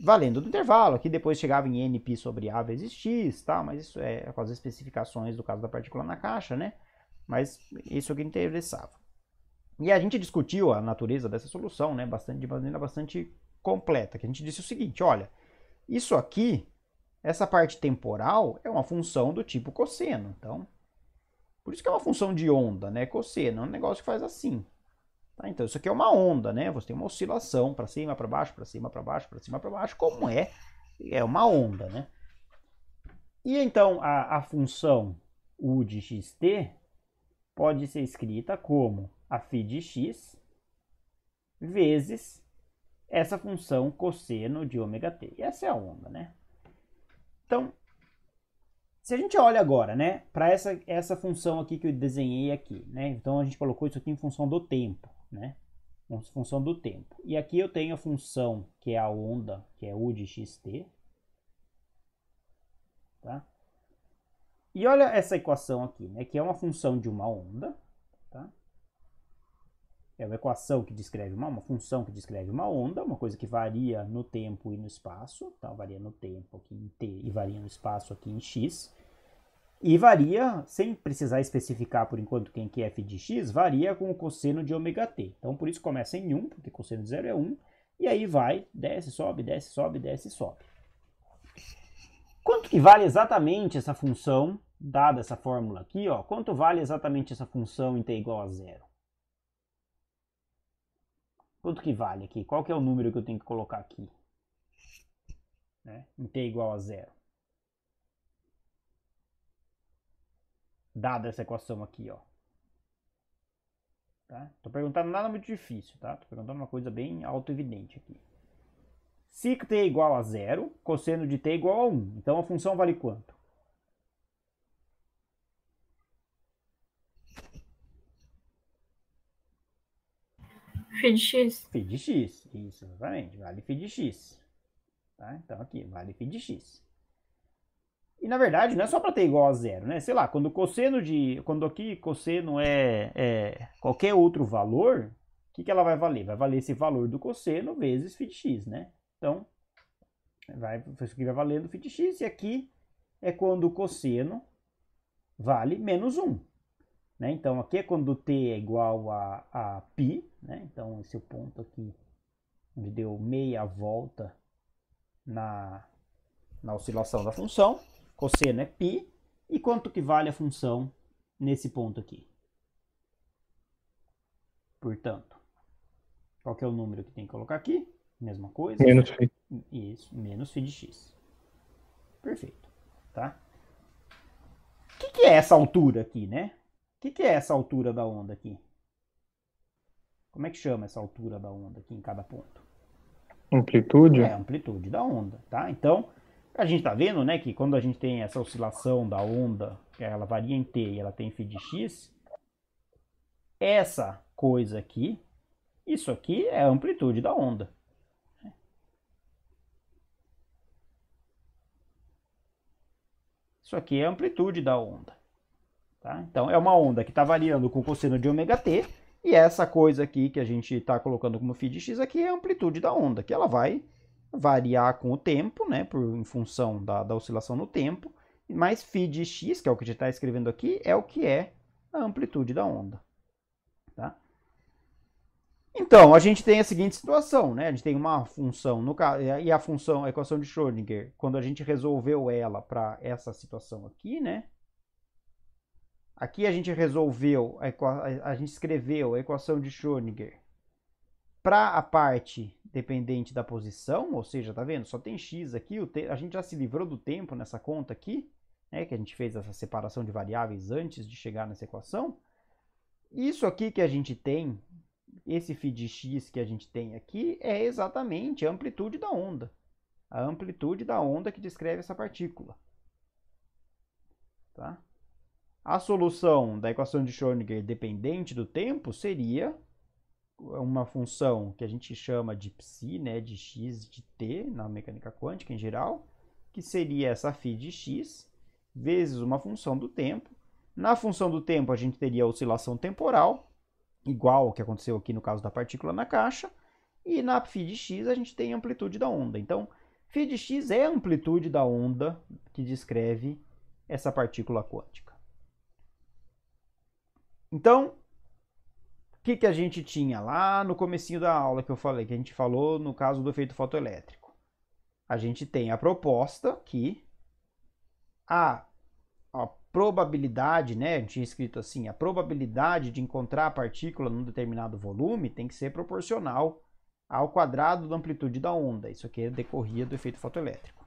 Valendo do intervalo, aqui depois chegava em nπ sobre a vezes x, tá? mas isso é com as especificações do caso da partícula na caixa, né? Mas isso é o que interessava. E a gente discutiu a natureza dessa solução né, bastante, de maneira bastante completa, que a gente disse o seguinte, olha, isso aqui, essa parte temporal é uma função do tipo cosseno, então por isso que é uma função de onda, né? Cosseno, é um negócio que faz assim. Tá? Então, isso aqui é uma onda, né? Você tem uma oscilação para cima, para baixo, para cima, para baixo, para cima, para baixo, como é, é uma onda, né? E então, a, a função u de xt pode ser escrita como a φ de x vezes essa função cosseno de ômega t. E essa é a onda, né? Então, se a gente olha agora, né, para essa, essa função aqui que eu desenhei aqui, né, então a gente colocou isso aqui em função do tempo, né, função do tempo. E aqui eu tenho a função que é a onda, que é u de xt, tá? E olha essa equação aqui, né, que é uma função de uma onda, tá? É uma equação que descreve uma, uma função que descreve uma onda, uma coisa que varia no tempo e no espaço, tá? Varia no tempo aqui em t e varia no espaço aqui em x. E varia, sem precisar especificar por enquanto quem que é f de x, varia com o cosseno de ωt. t. Então por isso começa em 1, porque cosseno de zero é 1, e aí vai, desce, sobe, desce, sobe, desce, sobe. Quanto que vale exatamente essa função, dada essa fórmula aqui, ó, quanto vale exatamente essa função em t igual a zero? Quanto que vale aqui? Qual que é o número que eu tenho que colocar aqui? Né? Em t igual a zero. dada essa equação aqui, ó. Tá? Tô perguntando nada muito difícil, tá? Tô perguntando uma coisa bem auto-evidente aqui. Se t é igual a zero, cosseno de t é igual a 1. Então a função vale quanto? Φ de x. Φ de x, isso, exatamente. Vale φ de x. Tá? Então aqui, vale φ de x. E na verdade não é só para ter igual a zero, né? Sei lá, quando cosseno de. Quando aqui cosseno é, é qualquer outro valor, o que, que ela vai valer? Vai valer esse valor do cosseno vezes φ de x, né? Então, vai, isso aqui vai valer do φ de x, e aqui é quando o cosseno vale menos 1. Né? Então, aqui é quando t é igual a, a π, né? então esse é o ponto aqui onde deu meia volta na, na oscilação da função cosseno é π, e quanto que vale a função nesse ponto aqui? Portanto, qual que é o número que tem que colocar aqui? Mesma coisa. Menos φ. Isso, menos φ de x. Perfeito, tá? O que, que, é essa altura aqui, né? O que, que é essa altura da onda aqui? Como é que chama essa altura da onda aqui em cada ponto? Amplitude? É, amplitude da onda, tá? Então, a gente está vendo né, que quando a gente tem essa oscilação da onda, que ela varia em T e ela tem φ de x, essa coisa aqui, isso aqui é a amplitude da onda. Isso aqui é a amplitude da onda. Tá? Então, é uma onda que está variando com o cosseno de ωt, t, e essa coisa aqui que a gente está colocando como φ de x aqui é a amplitude da onda, que ela vai variar com o tempo, né, por, em função da, da oscilação no tempo, mas φ de x, que é o que a gente está escrevendo aqui, é o que é a amplitude da onda. Tá? Então, a gente tem a seguinte situação, né? A gente tem uma função, no caso, e a função, a equação de Schrödinger, quando a gente resolveu ela para essa situação aqui, né? Aqui a gente resolveu, a, a gente escreveu a equação de Schrödinger para a parte dependente da posição, ou seja, tá vendo? Só tem x aqui, a gente já se livrou do tempo nessa conta aqui, né, que a gente fez essa separação de variáveis antes de chegar nessa equação. Isso aqui que a gente tem, esse φ de x que a gente tem aqui, é exatamente a amplitude da onda. A amplitude da onda que descreve essa partícula. Tá? A solução da equação de Schrödinger dependente do tempo seria é uma função que a gente chama de psi, né, de x de t na mecânica quântica em geral, que seria essa φ de x vezes uma função do tempo. Na função do tempo a gente teria a oscilação temporal, igual ao que aconteceu aqui no caso da partícula na caixa, e na φ de x a gente tem a amplitude da onda. Então, φ de x é a amplitude da onda que descreve essa partícula quântica. Então, que, que a gente tinha lá no comecinho da aula que eu falei, que a gente falou no caso do efeito fotoelétrico? A gente tem a proposta que a, a probabilidade, né, a gente tinha escrito assim, a probabilidade de encontrar a partícula num determinado volume tem que ser proporcional ao quadrado da amplitude da onda. Isso aqui é decorria do efeito fotoelétrico.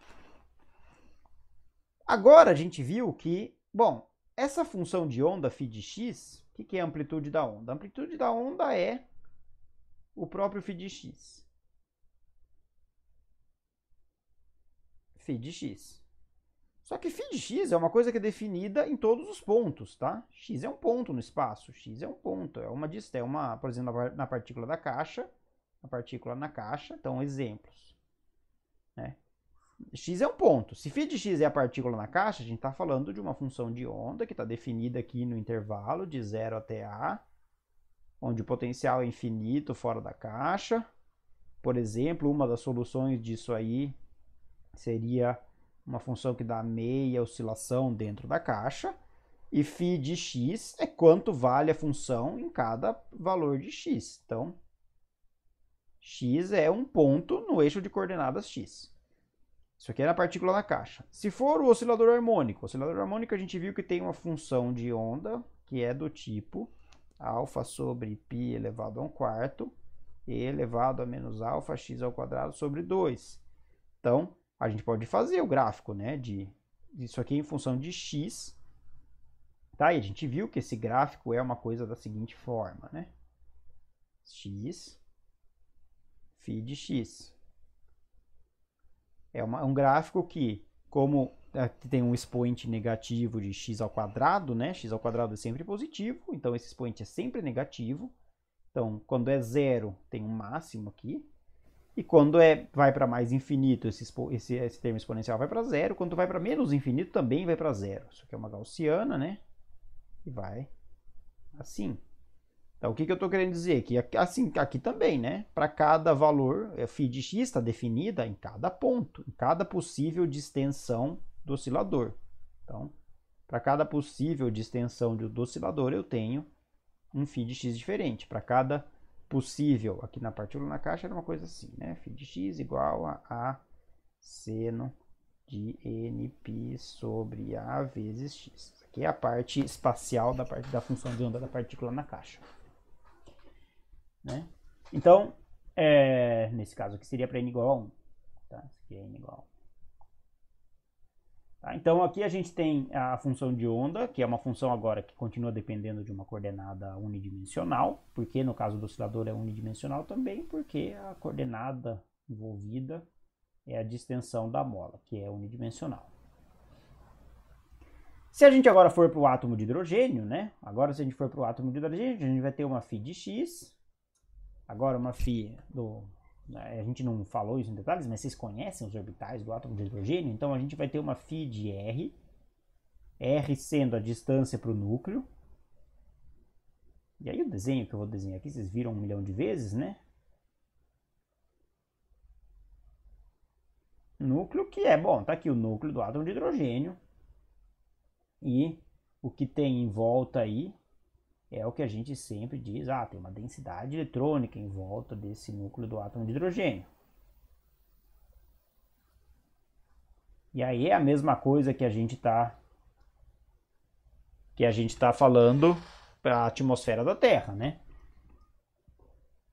Agora a gente viu que, bom, essa função de onda φ de x o que é a amplitude da onda? A amplitude da onda é o próprio φ de x. φ de x. Só que φ de x é uma coisa que é definida em todos os pontos, tá? x é um ponto no espaço, x é um ponto, é uma distância, é uma, por exemplo, na partícula da caixa, a partícula na caixa, então exemplos x é um ponto. Se φ de x é a partícula na caixa, a gente está falando de uma função de onda que está definida aqui no intervalo de 0 até a, onde o potencial é infinito fora da caixa. Por exemplo, uma das soluções disso aí seria uma função que dá meia oscilação dentro da caixa. E φ de x é quanto vale a função em cada valor de x. Então, x é um ponto no eixo de coordenadas x. Isso aqui era é a partícula na caixa. Se for o oscilador harmônico, o oscilador harmônico a gente viu que tem uma função de onda, que é do tipo alfa sobre π elevado a 1 quarto, e elevado a menos alfa x ao quadrado sobre 2. Então, a gente pode fazer o gráfico, né, de isso aqui é em função de x, tá? E a gente viu que esse gráfico é uma coisa da seguinte forma, né? x, φ de x. É uma, é um gráfico que, como é, tem um expoente negativo de x ao quadrado, né? x ao quadrado é sempre positivo, então esse expoente é sempre negativo. Então, quando é zero, tem um máximo aqui. E quando é, vai para mais infinito, esse, esse, esse termo exponencial vai para zero. Quando vai para menos infinito, também vai para zero. Isso aqui é uma gaussiana, né? E vai assim. Então, o que, que eu estou querendo dizer? Que assim, aqui também, né? Para cada valor, φ é, de x está definida em cada ponto, em cada possível distensão do oscilador. Então, para cada possível distensão do oscilador, eu tenho um φ de x diferente. Para cada possível, aqui na partícula na caixa era uma coisa assim, né? Phi de x igual a, a seno de nπ sobre a vezes x. aqui é a parte espacial da parte da função de onda da partícula na caixa. Né? Então, é, nesse caso aqui seria para n igual a 1. Tá? aqui é n igual a 1. Tá? Então aqui a gente tem a função de onda, que é uma função agora que continua dependendo de uma coordenada unidimensional, porque no caso do oscilador é unidimensional também, porque a coordenada envolvida é a distensão da mola, que é unidimensional. Se a gente agora for para o átomo de hidrogênio, né? Agora se a gente for para o átomo de hidrogênio, a gente vai ter uma phi de x, Agora, uma FI do. Né, a gente não falou isso em detalhes, mas vocês conhecem os orbitais do átomo de hidrogênio? Então a gente vai ter uma FI de R, R sendo a distância para o núcleo. E aí o desenho que eu vou desenhar aqui, vocês viram um milhão de vezes, né? Núcleo que é, bom, tá aqui o núcleo do átomo de hidrogênio. E o que tem em volta aí é o que a gente sempre diz, ah, tem uma densidade eletrônica em volta desse núcleo do átomo de hidrogênio. E aí é a mesma coisa que a gente está que a gente está falando para a atmosfera da Terra, né?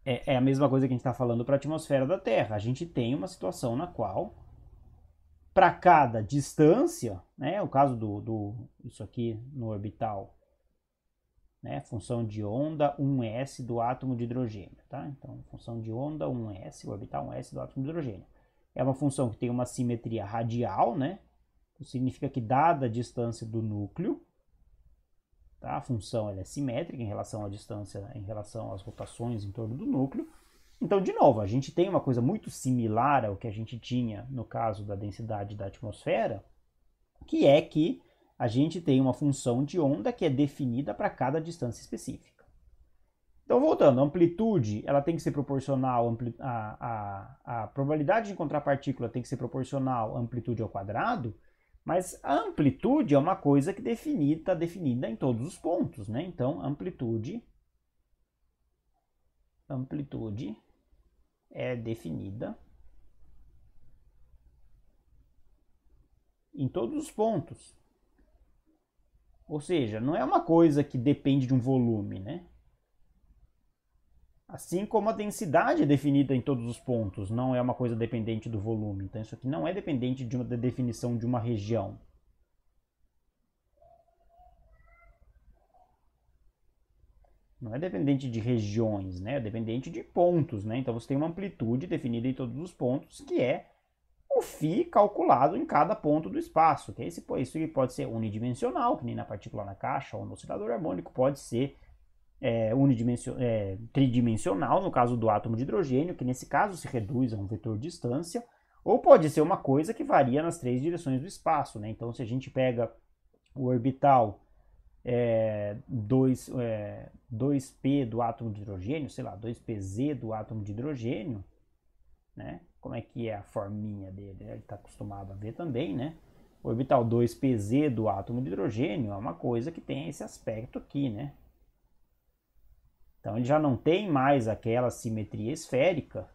É, é a mesma coisa que a gente está falando para a atmosfera da Terra. A gente tem uma situação na qual, para cada distância, né? O caso do, do isso aqui no orbital né, função de onda 1s do átomo de hidrogênio. Tá? Então, função de onda 1s, orbital 1s do átomo de hidrogênio. É uma função que tem uma simetria radial, né? significa que dada a distância do núcleo, tá? a função é simétrica em relação à distância, em relação às rotações em torno do núcleo. Então, de novo, a gente tem uma coisa muito similar ao que a gente tinha no caso da densidade da atmosfera, que é que a gente tem uma função de onda que é definida para cada distância específica. Então, voltando, a amplitude ela tem que ser proporcional a, a, a probabilidade de encontrar partícula tem que ser proporcional à amplitude ao quadrado, mas a amplitude é uma coisa que está definida, tá definida em todos os pontos, né? Então, amplitude, amplitude é definida em todos os pontos. Ou seja, não é uma coisa que depende de um volume, né? Assim como a densidade é definida em todos os pontos, não é uma coisa dependente do volume. Então isso aqui não é dependente de uma definição de uma região. Não é dependente de regiões, né? É dependente de pontos, né? Então você tem uma amplitude definida em todos os pontos, que é um φ calculado em cada ponto do espaço. Que é Esse, isso pode ser unidimensional, que nem na partícula na caixa ou no oscilador harmônico, pode ser é, é, tridimensional, no caso do átomo de hidrogênio, que nesse caso se reduz a um vetor distância, ou pode ser uma coisa que varia nas três direções do espaço. Né? Então, se a gente pega o orbital é, 2, é, 2p do átomo de hidrogênio, sei lá, 2pz do átomo de hidrogênio, né? como é que é a forminha dele. Né? Ele está acostumado a ver também, né? O orbital 2pz do átomo de hidrogênio é uma coisa que tem esse aspecto aqui, né? Então ele já não tem mais aquela simetria esférica,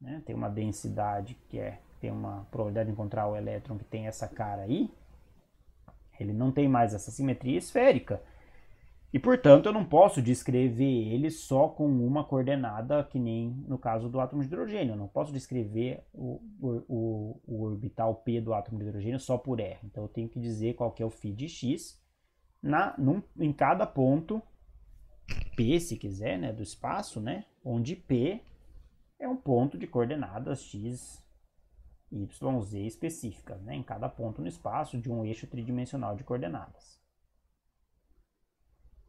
né? Tem uma densidade que é, tem uma probabilidade de encontrar o elétron que tem essa cara aí. Ele não tem mais essa simetria esférica. E, portanto, eu não posso descrever ele só com uma coordenada, que nem no caso do átomo de hidrogênio. Eu não posso descrever o, o, o orbital P do átomo de hidrogênio só por R. Então, eu tenho que dizer qual que é o φ de X na, num, em cada ponto P, se quiser, né, do espaço, né, onde P é um ponto de coordenadas X, Y, Z específicas, né, em cada ponto no espaço de um eixo tridimensional de coordenadas.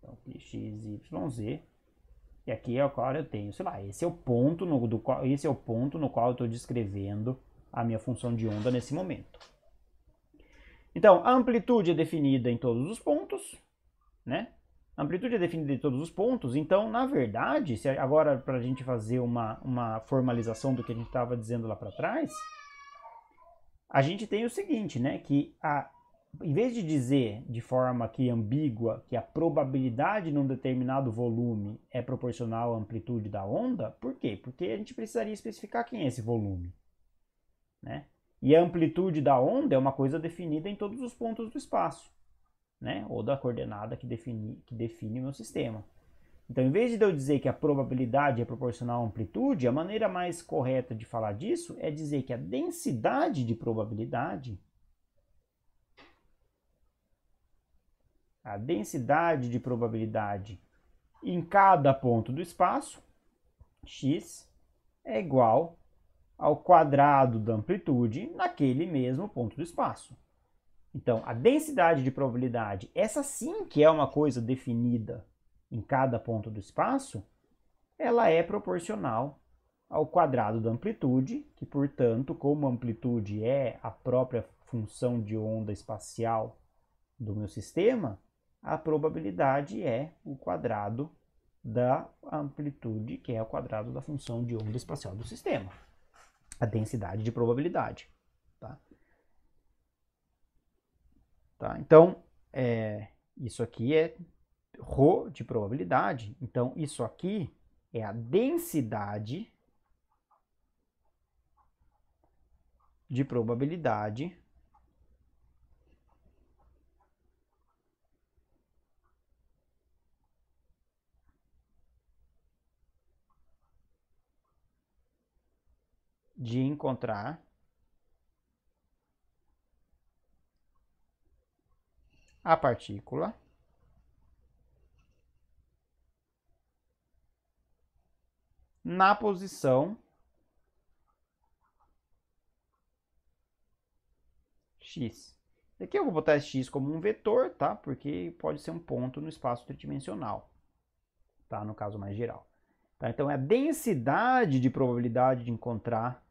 Então, x, y, z. E aqui é o qual eu tenho, sei lá, esse é o ponto no, do qual, esse é o ponto no qual eu estou descrevendo a minha função de onda nesse momento. Então, a amplitude é definida em todos os pontos, né? A amplitude é definida em todos os pontos, então, na verdade, se agora para a gente fazer uma, uma formalização do que a gente estava dizendo lá para trás, a gente tem o seguinte, né? Que a em vez de dizer de forma que ambígua que a probabilidade num determinado volume é proporcional à amplitude da onda, por quê? Porque a gente precisaria especificar quem é esse volume, né? E a amplitude da onda é uma coisa definida em todos os pontos do espaço, né? Ou da coordenada que define, que define o meu sistema. Então, em vez de eu dizer que a probabilidade é proporcional à amplitude, a maneira mais correta de falar disso é dizer que a densidade de probabilidade a densidade de probabilidade em cada ponto do espaço, x, é igual ao quadrado da amplitude naquele mesmo ponto do espaço. Então, a densidade de probabilidade, essa sim que é uma coisa definida em cada ponto do espaço, ela é proporcional ao quadrado da amplitude, que, portanto, como amplitude é a própria função de onda espacial do meu sistema, a probabilidade é o quadrado da amplitude, que é o quadrado da função de onda espacial do sistema. A densidade de probabilidade. Tá? Tá? Então, é, isso aqui é ρ de probabilidade. Então, isso aqui é a densidade de probabilidade de encontrar a partícula na posição x. Aqui eu vou botar x como um vetor, tá? Porque pode ser um ponto no espaço tridimensional, tá? No caso mais geral. Tá? Então, é a densidade de probabilidade de encontrar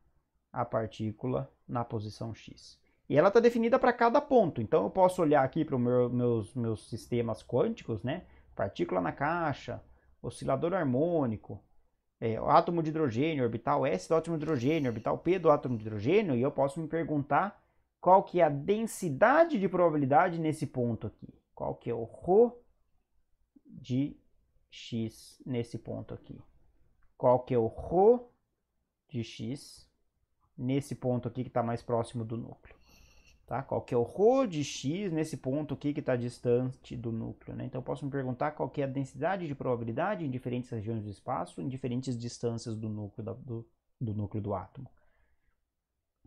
a partícula na posição x. E ela está definida para cada ponto. Então eu posso olhar aqui para os meu, meus, meus sistemas quânticos, né? Partícula na caixa, oscilador harmônico, é, átomo de hidrogênio, orbital S do átomo de hidrogênio, orbital P do átomo de hidrogênio, e eu posso me perguntar qual que é a densidade de probabilidade nesse ponto aqui. Qual que é o ρ de x nesse ponto aqui. Qual que é o ρ de x nesse ponto aqui que está mais próximo do núcleo. Tá? Qual que é o ρ de x nesse ponto aqui que está distante do núcleo. Né? Então eu posso me perguntar qual que é a densidade de probabilidade em diferentes regiões do espaço, em diferentes distâncias do núcleo, do, do, núcleo do átomo.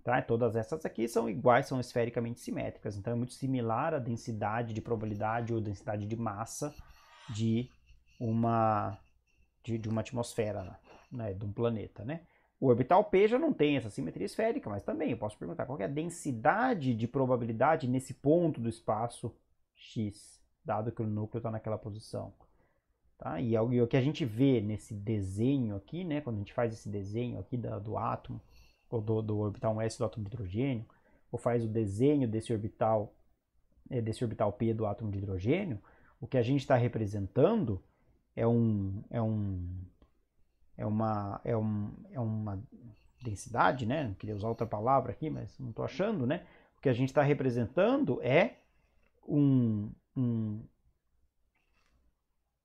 Tá? todas essas aqui são iguais, são esfericamente simétricas, então é muito similar à densidade de probabilidade ou densidade de massa de uma, de, de uma atmosfera, né? de um planeta. Né? O orbital P já não tem essa simetria esférica, mas também eu posso perguntar qual é a densidade de probabilidade nesse ponto do espaço X, dado que o núcleo está naquela posição. Tá? E é é o que a gente vê nesse desenho aqui, né, quando a gente faz esse desenho aqui do átomo, ou do, do orbital S do átomo de hidrogênio, ou faz o desenho desse orbital, eh, desse orbital P do átomo de hidrogênio, o que a gente está representando é um, é um é uma, é um, é uma densidade, né? Não queria usar outra palavra aqui, mas não estou achando, né? O que a gente está representando é um, um,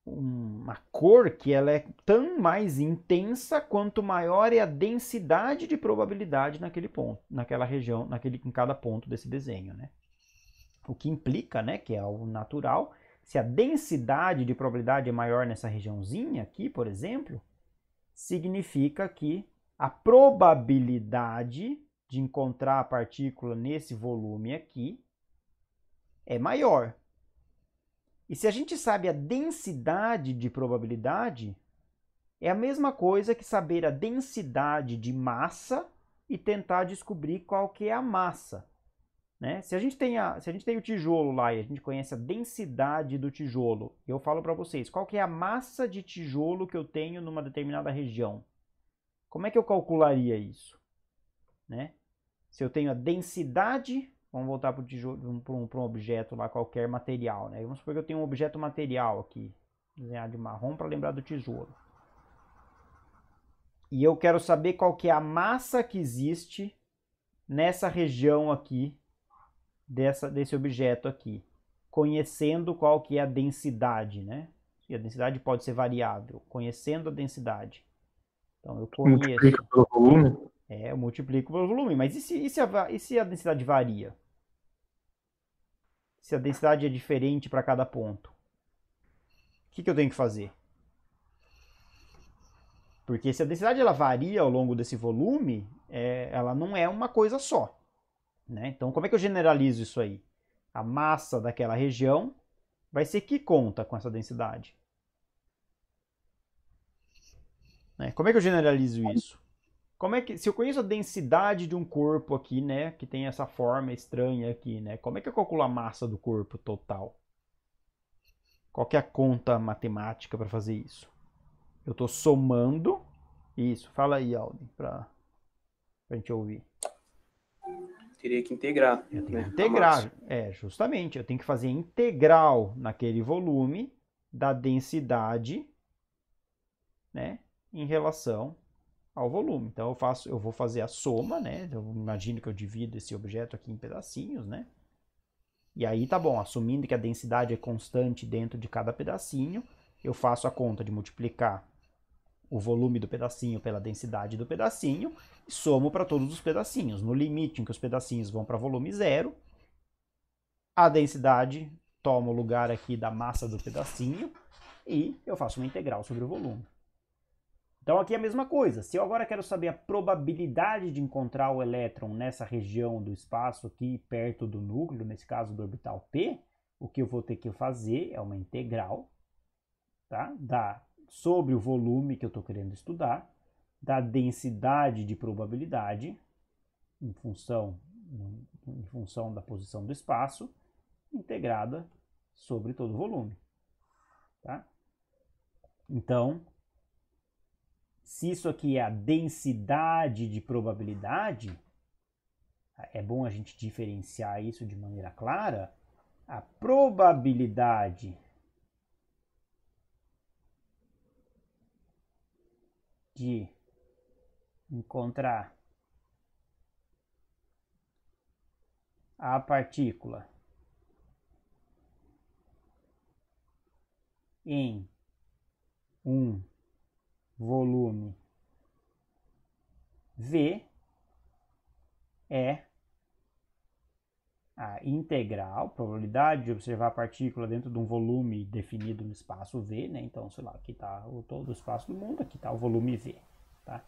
uma cor que ela é tão mais intensa quanto maior é a densidade de probabilidade naquele ponto, naquela região, naquele, em cada ponto desse desenho, né? O que implica, né, que é algo natural, se a densidade de probabilidade é maior nessa regiãozinha aqui, por exemplo, significa que a probabilidade de encontrar a partícula nesse volume aqui é maior. E se a gente sabe a densidade de probabilidade, é a mesma coisa que saber a densidade de massa e tentar descobrir qual que é a massa. Né? Se, a gente tem a, se a gente tem o tijolo lá e a gente conhece a densidade do tijolo, eu falo para vocês qual que é a massa de tijolo que eu tenho numa determinada região. Como é que eu calcularia isso? Né? Se eu tenho a densidade, vamos voltar para um, um objeto lá, qualquer material. Né? Vamos supor que eu tenho um objeto material aqui, desenhar de marrom para lembrar do tijolo. E eu quero saber qual que é a massa que existe nessa região aqui dessa, desse objeto aqui, conhecendo qual que é a densidade, né? E a densidade pode ser variável, conhecendo a densidade. Então eu conheço... pelo volume? É, eu multiplico pelo volume, mas e se, e se, a, e se a densidade varia? Se a densidade é diferente para cada ponto? O que, que eu tenho que fazer? Porque se a densidade ela varia ao longo desse volume, é, ela não é uma coisa só. Né? Então, como é que eu generalizo isso aí? A massa daquela região vai ser que conta com essa densidade. Né? Como é que eu generalizo isso? Como é que, se eu conheço a densidade de um corpo aqui, né, que tem essa forma estranha aqui, né, como é que eu calculo a massa do corpo total? Qual é a conta matemática para fazer isso? Eu estou somando isso. Fala aí, Alden, para a gente ouvir teria que integrar. Eu tenho né, que integrar, é, justamente. Eu tenho que fazer integral naquele volume da densidade, né, em relação ao volume. Então eu faço, eu vou fazer a soma, né? Eu imagino que eu divido esse objeto aqui em pedacinhos, né? E aí tá bom, assumindo que a densidade é constante dentro de cada pedacinho, eu faço a conta de multiplicar o volume do pedacinho pela densidade do pedacinho e somo para todos os pedacinhos. No limite em que os pedacinhos vão para volume zero, a densidade toma o lugar aqui da massa do pedacinho e eu faço uma integral sobre o volume. Então aqui é a mesma coisa. Se eu agora quero saber a probabilidade de encontrar o elétron nessa região do espaço aqui perto do núcleo, nesse caso do orbital p, o que eu vou ter que fazer é uma integral tá? da sobre o volume que eu estou querendo estudar, da densidade de probabilidade em função, em função da posição do espaço, integrada sobre todo o volume. Tá? Então, se isso aqui é a densidade de probabilidade, é bom a gente diferenciar isso de maneira clara, a probabilidade de encontrar a partícula em um volume V é a integral, probabilidade de observar a partícula dentro de um volume definido no espaço V, né? Então, sei lá, aqui está todo o espaço do mundo, aqui está o volume V, tá?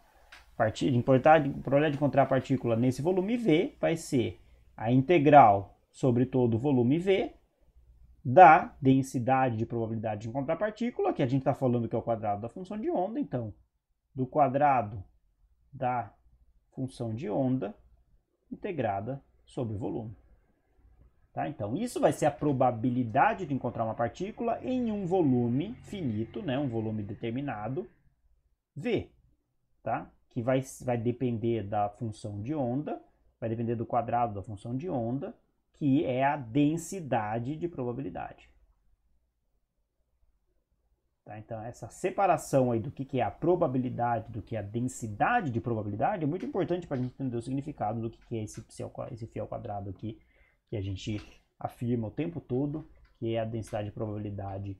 Partir, probabilidade de encontrar a partícula nesse volume V vai ser a integral sobre todo o volume V da densidade de probabilidade de encontrar a partícula, que a gente está falando que é o quadrado da função de onda, então, do quadrado da função de onda integrada sobre o volume. Tá? Então, isso vai ser a probabilidade de encontrar uma partícula em um volume finito, né? um volume determinado, V, tá? que vai, vai depender da função de onda, vai depender do quadrado da função de onda, que é a densidade de probabilidade. Tá? Então, essa separação aí do que, que é a probabilidade, do que é a densidade de probabilidade, é muito importante para a gente entender o significado do que, que é esse, esse fiel quadrado aqui, que a gente afirma o tempo todo, que é a densidade de probabilidade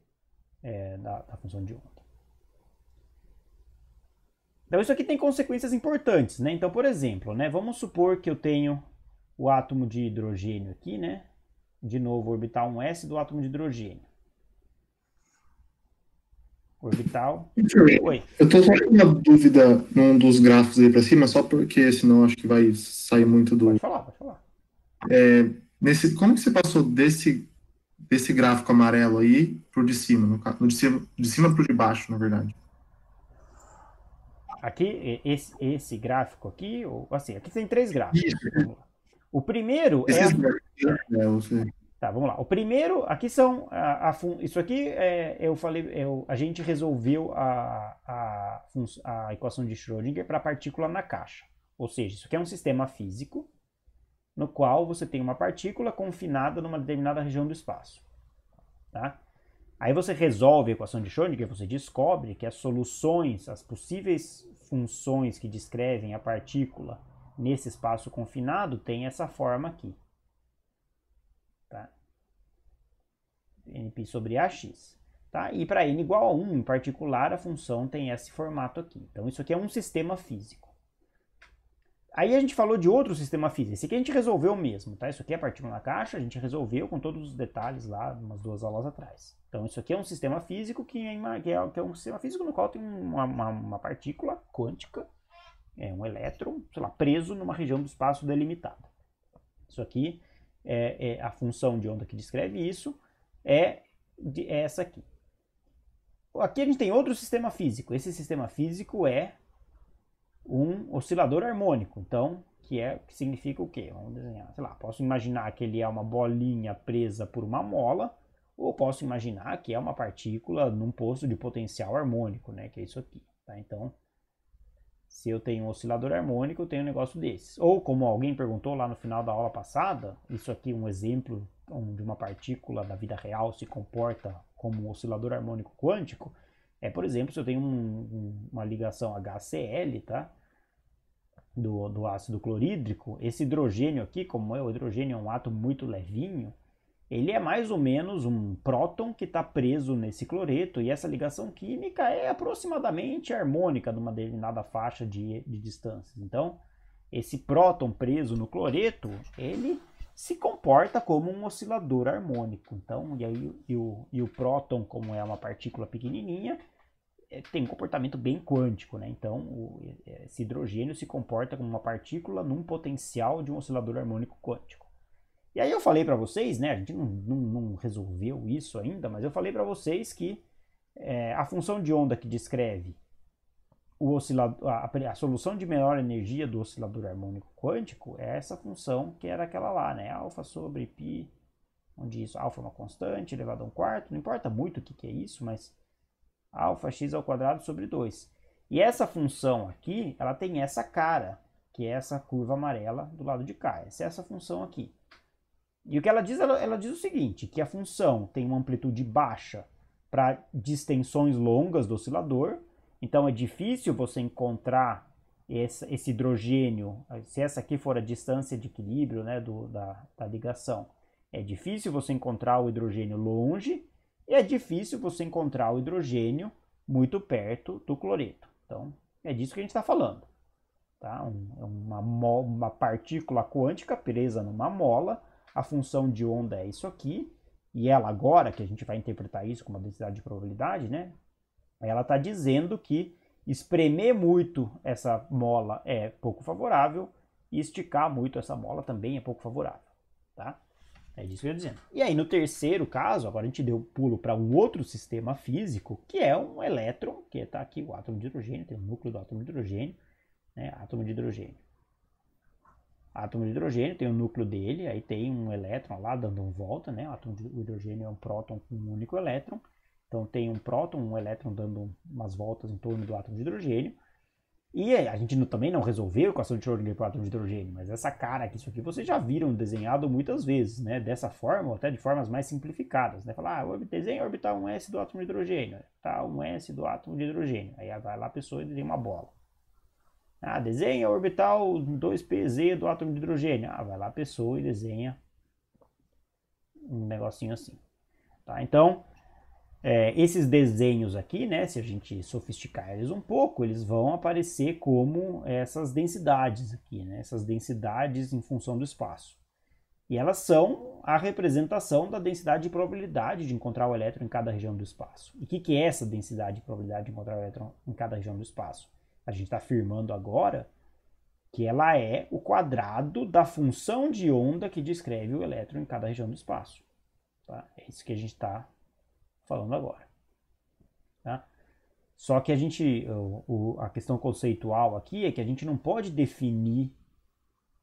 é, da, da função de onda. Então isso aqui tem consequências importantes, né? Então, por exemplo, né, vamos supor que eu tenho o átomo de hidrogênio aqui, né? De novo, orbital 1s do átomo de hidrogênio. Orbital. Oi. Eu estou só com uma dúvida num dos gráficos aí para cima, só porque senão acho que vai sair muito do. Pode falar, pode falar. É, Nesse, como que você passou desse, desse gráfico amarelo aí para o de cima, no de cima, de cima para o de baixo, na verdade? Aqui, esse, esse gráfico aqui, assim, aqui tem três gráficos. O primeiro esse é. é tá, vamos lá. O primeiro, aqui são. A, a fun... Isso aqui é, eu falei, eu, é a gente resolveu a, a, a equação de Schrödinger para a partícula na caixa. Ou seja, isso aqui é um sistema físico no qual você tem uma partícula confinada numa determinada região do espaço. Tá? Aí você resolve a equação de Schrödinger, você descobre que as soluções, as possíveis funções que descrevem a partícula nesse espaço confinado têm essa forma aqui. Tá? np sobre ax. Tá? E para n igual a 1, em particular, a função tem esse formato aqui. Então isso aqui é um sistema físico. Aí a gente falou de outro sistema físico. Esse aqui a gente resolveu mesmo, tá? Isso aqui é partícula na caixa, a gente resolveu com todos os detalhes lá, umas duas aulas atrás. Então isso aqui é um sistema físico é que é, que é um sistema físico no qual tem uma, uma, uma partícula quântica, é um elétron, sei lá, preso numa região do espaço delimitada. Isso aqui é, é a função de onda que descreve isso é, de, é essa aqui. Aqui a gente tem outro sistema físico. Esse sistema físico é um oscilador harmônico. Então, que é que significa o quê? Vamos desenhar, sei lá, posso imaginar que ele é uma bolinha presa por uma mola, ou posso imaginar que é uma partícula num posto de potencial harmônico, né, que é isso aqui, tá? Então, se eu tenho um oscilador harmônico, eu tenho um negócio desses. Ou como alguém perguntou lá no final da aula passada, isso aqui é um exemplo onde uma partícula da vida real se comporta como um oscilador harmônico quântico, é, por exemplo, se eu tenho um, um, uma ligação HCl, tá? do, do ácido clorídrico, esse hidrogênio aqui, como é o hidrogênio é um átomo muito levinho, ele é mais ou menos um próton que está preso nesse cloreto, e essa ligação química é aproximadamente harmônica numa determinada faixa de, de distância. Então, esse próton preso no cloreto, ele se comporta como um oscilador harmônico. Então, e aí e o, e o próton, como é uma partícula pequenininha, é, tem um comportamento bem quântico, né? Então, o, é, esse hidrogênio se comporta como uma partícula num potencial de um oscilador harmônico quântico. E aí eu falei para vocês, né? A gente não, não, não, resolveu isso ainda, mas eu falei para vocês que é, a função de onda que descreve o oscilador, a, a, solução de menor energia do oscilador harmônico quântico é essa função que era aquela lá, né? Alfa sobre π, onde isso, alfa é uma constante elevado a um quarto, não importa muito o que, que é isso, mas x ao quadrado sobre 2. E essa função aqui, ela tem essa cara, que é essa curva amarela do lado de cá. Essa é essa função aqui. E o que ela diz, ela, ela diz o seguinte, que a função tem uma amplitude baixa para distensões longas do oscilador, então é difícil você encontrar esse, esse hidrogênio, se essa aqui for a distância de equilíbrio né, do, da, da ligação, é difícil você encontrar o hidrogênio longe, e é difícil você encontrar o hidrogênio muito perto do cloreto. Então, é disso que a gente está falando. Tá? É uma, uma partícula quântica presa numa mola, a função de onda é isso aqui, e ela agora, que a gente vai interpretar isso como uma densidade de probabilidade, né? Ela está dizendo que espremer muito essa mola é pouco favorável e esticar muito essa mola também é pouco favorável, tá? É que eu dizendo. E aí, no terceiro caso, agora a gente deu pulo para um outro sistema físico, que é um elétron, que está aqui o átomo de hidrogênio, tem o núcleo do átomo de hidrogênio, né? átomo de hidrogênio. Átomo de hidrogênio tem o núcleo dele, aí tem um elétron lá dando um volta, né? O átomo de hidrogênio é um próton com um único elétron. Então tem um próton, um elétron dando umas voltas em torno do átomo de hidrogênio. E é, a gente não, também não resolveu a equação de Schrödinger para o átomo de hidrogênio, mas essa cara aqui, isso aqui, vocês já viram desenhado muitas vezes, né? Dessa forma, ou até de formas mais simplificadas, né? Falar, ah, desenha orbital um S do átomo de hidrogênio, tá? Um S do átomo de hidrogênio. Aí vai lá a pessoa e desenha uma bola. Ah, desenha orbital 2pz do átomo de hidrogênio. Ah, vai lá a pessoa e desenha um negocinho assim. Tá? Então, é, esses desenhos aqui, né, se a gente sofisticar eles um pouco, eles vão aparecer como essas densidades aqui, né, essas densidades em função do espaço. E elas são a representação da densidade de probabilidade de encontrar o elétron em cada região do espaço. E o que, que é essa densidade de probabilidade de encontrar o elétron em cada região do espaço? A gente está afirmando agora que ela é o quadrado da função de onda que descreve o elétron em cada região do espaço. Tá? É isso que a gente está falando agora. Tá? Só que a gente, o, o, a questão conceitual aqui é que a gente não pode definir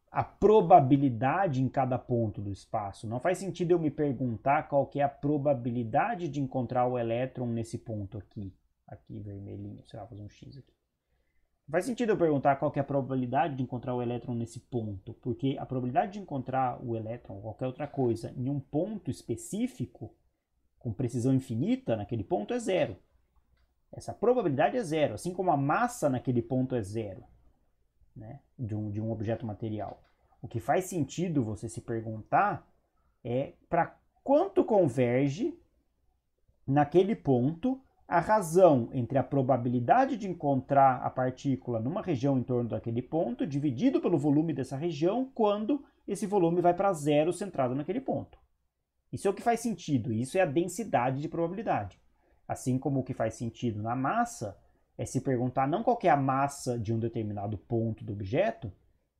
a probabilidade em cada ponto do espaço. Não faz sentido eu me perguntar qual que é a probabilidade de encontrar o elétron nesse ponto aqui, aqui vermelhinho, sei lá, fazer um X aqui. Não faz sentido eu perguntar qual que é a probabilidade de encontrar o elétron nesse ponto, porque a probabilidade de encontrar o elétron ou qualquer outra coisa em um ponto específico com precisão infinita naquele ponto é zero. Essa probabilidade é zero, assim como a massa naquele ponto é zero, né? de, um, de um objeto material. O que faz sentido você se perguntar é para quanto converge naquele ponto a razão entre a probabilidade de encontrar a partícula numa região em torno daquele ponto dividido pelo volume dessa região quando esse volume vai para zero centrado naquele ponto. Isso é o que faz sentido, isso é a densidade de probabilidade. Assim como o que faz sentido na massa é se perguntar não qual é a massa de um determinado ponto do objeto,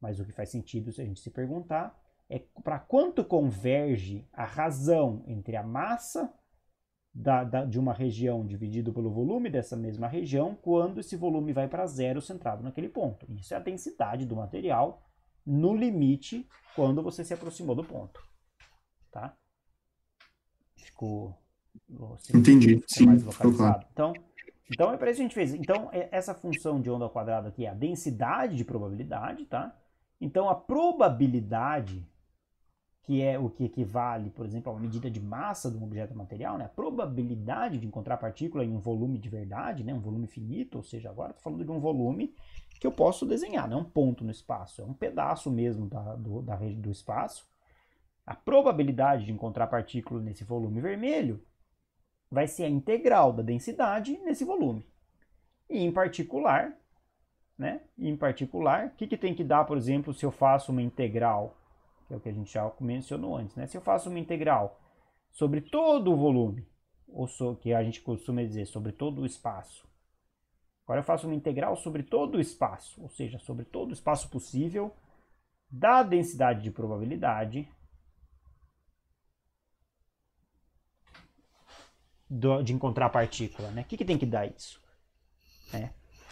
mas o que faz sentido se a gente se perguntar é para quanto converge a razão entre a massa da, da, de uma região dividido pelo volume dessa mesma região quando esse volume vai para zero centrado naquele ponto. Isso é a densidade do material no limite quando você se aproximou do ponto. Tá? ficou. Entendi, ficou é sim. Mais localizado. Então, então é para isso que a gente fez. Então, é, essa função de onda ao quadrado aqui é a densidade de probabilidade, tá? Então, a probabilidade, que é o que equivale, por exemplo, a uma medida de massa de um objeto material, né? A probabilidade de encontrar partícula em um volume de verdade, né? Um volume finito, ou seja, agora estou falando de um volume que eu posso desenhar, não é um ponto no espaço, é um pedaço mesmo da, do, da rede do espaço, a probabilidade de encontrar partícula nesse volume vermelho vai ser a integral da densidade nesse volume. E em particular, né? E, em particular, o que, que tem que dar, por exemplo, se eu faço uma integral, que é o que a gente já mencionou antes, né? Se eu faço uma integral sobre todo o volume, ou so, que a gente costuma dizer, sobre todo o espaço. Agora eu faço uma integral sobre todo o espaço, ou seja, sobre todo o espaço possível da densidade de probabilidade do, de encontrar a partícula, né? O que, que tem que dar isso? É.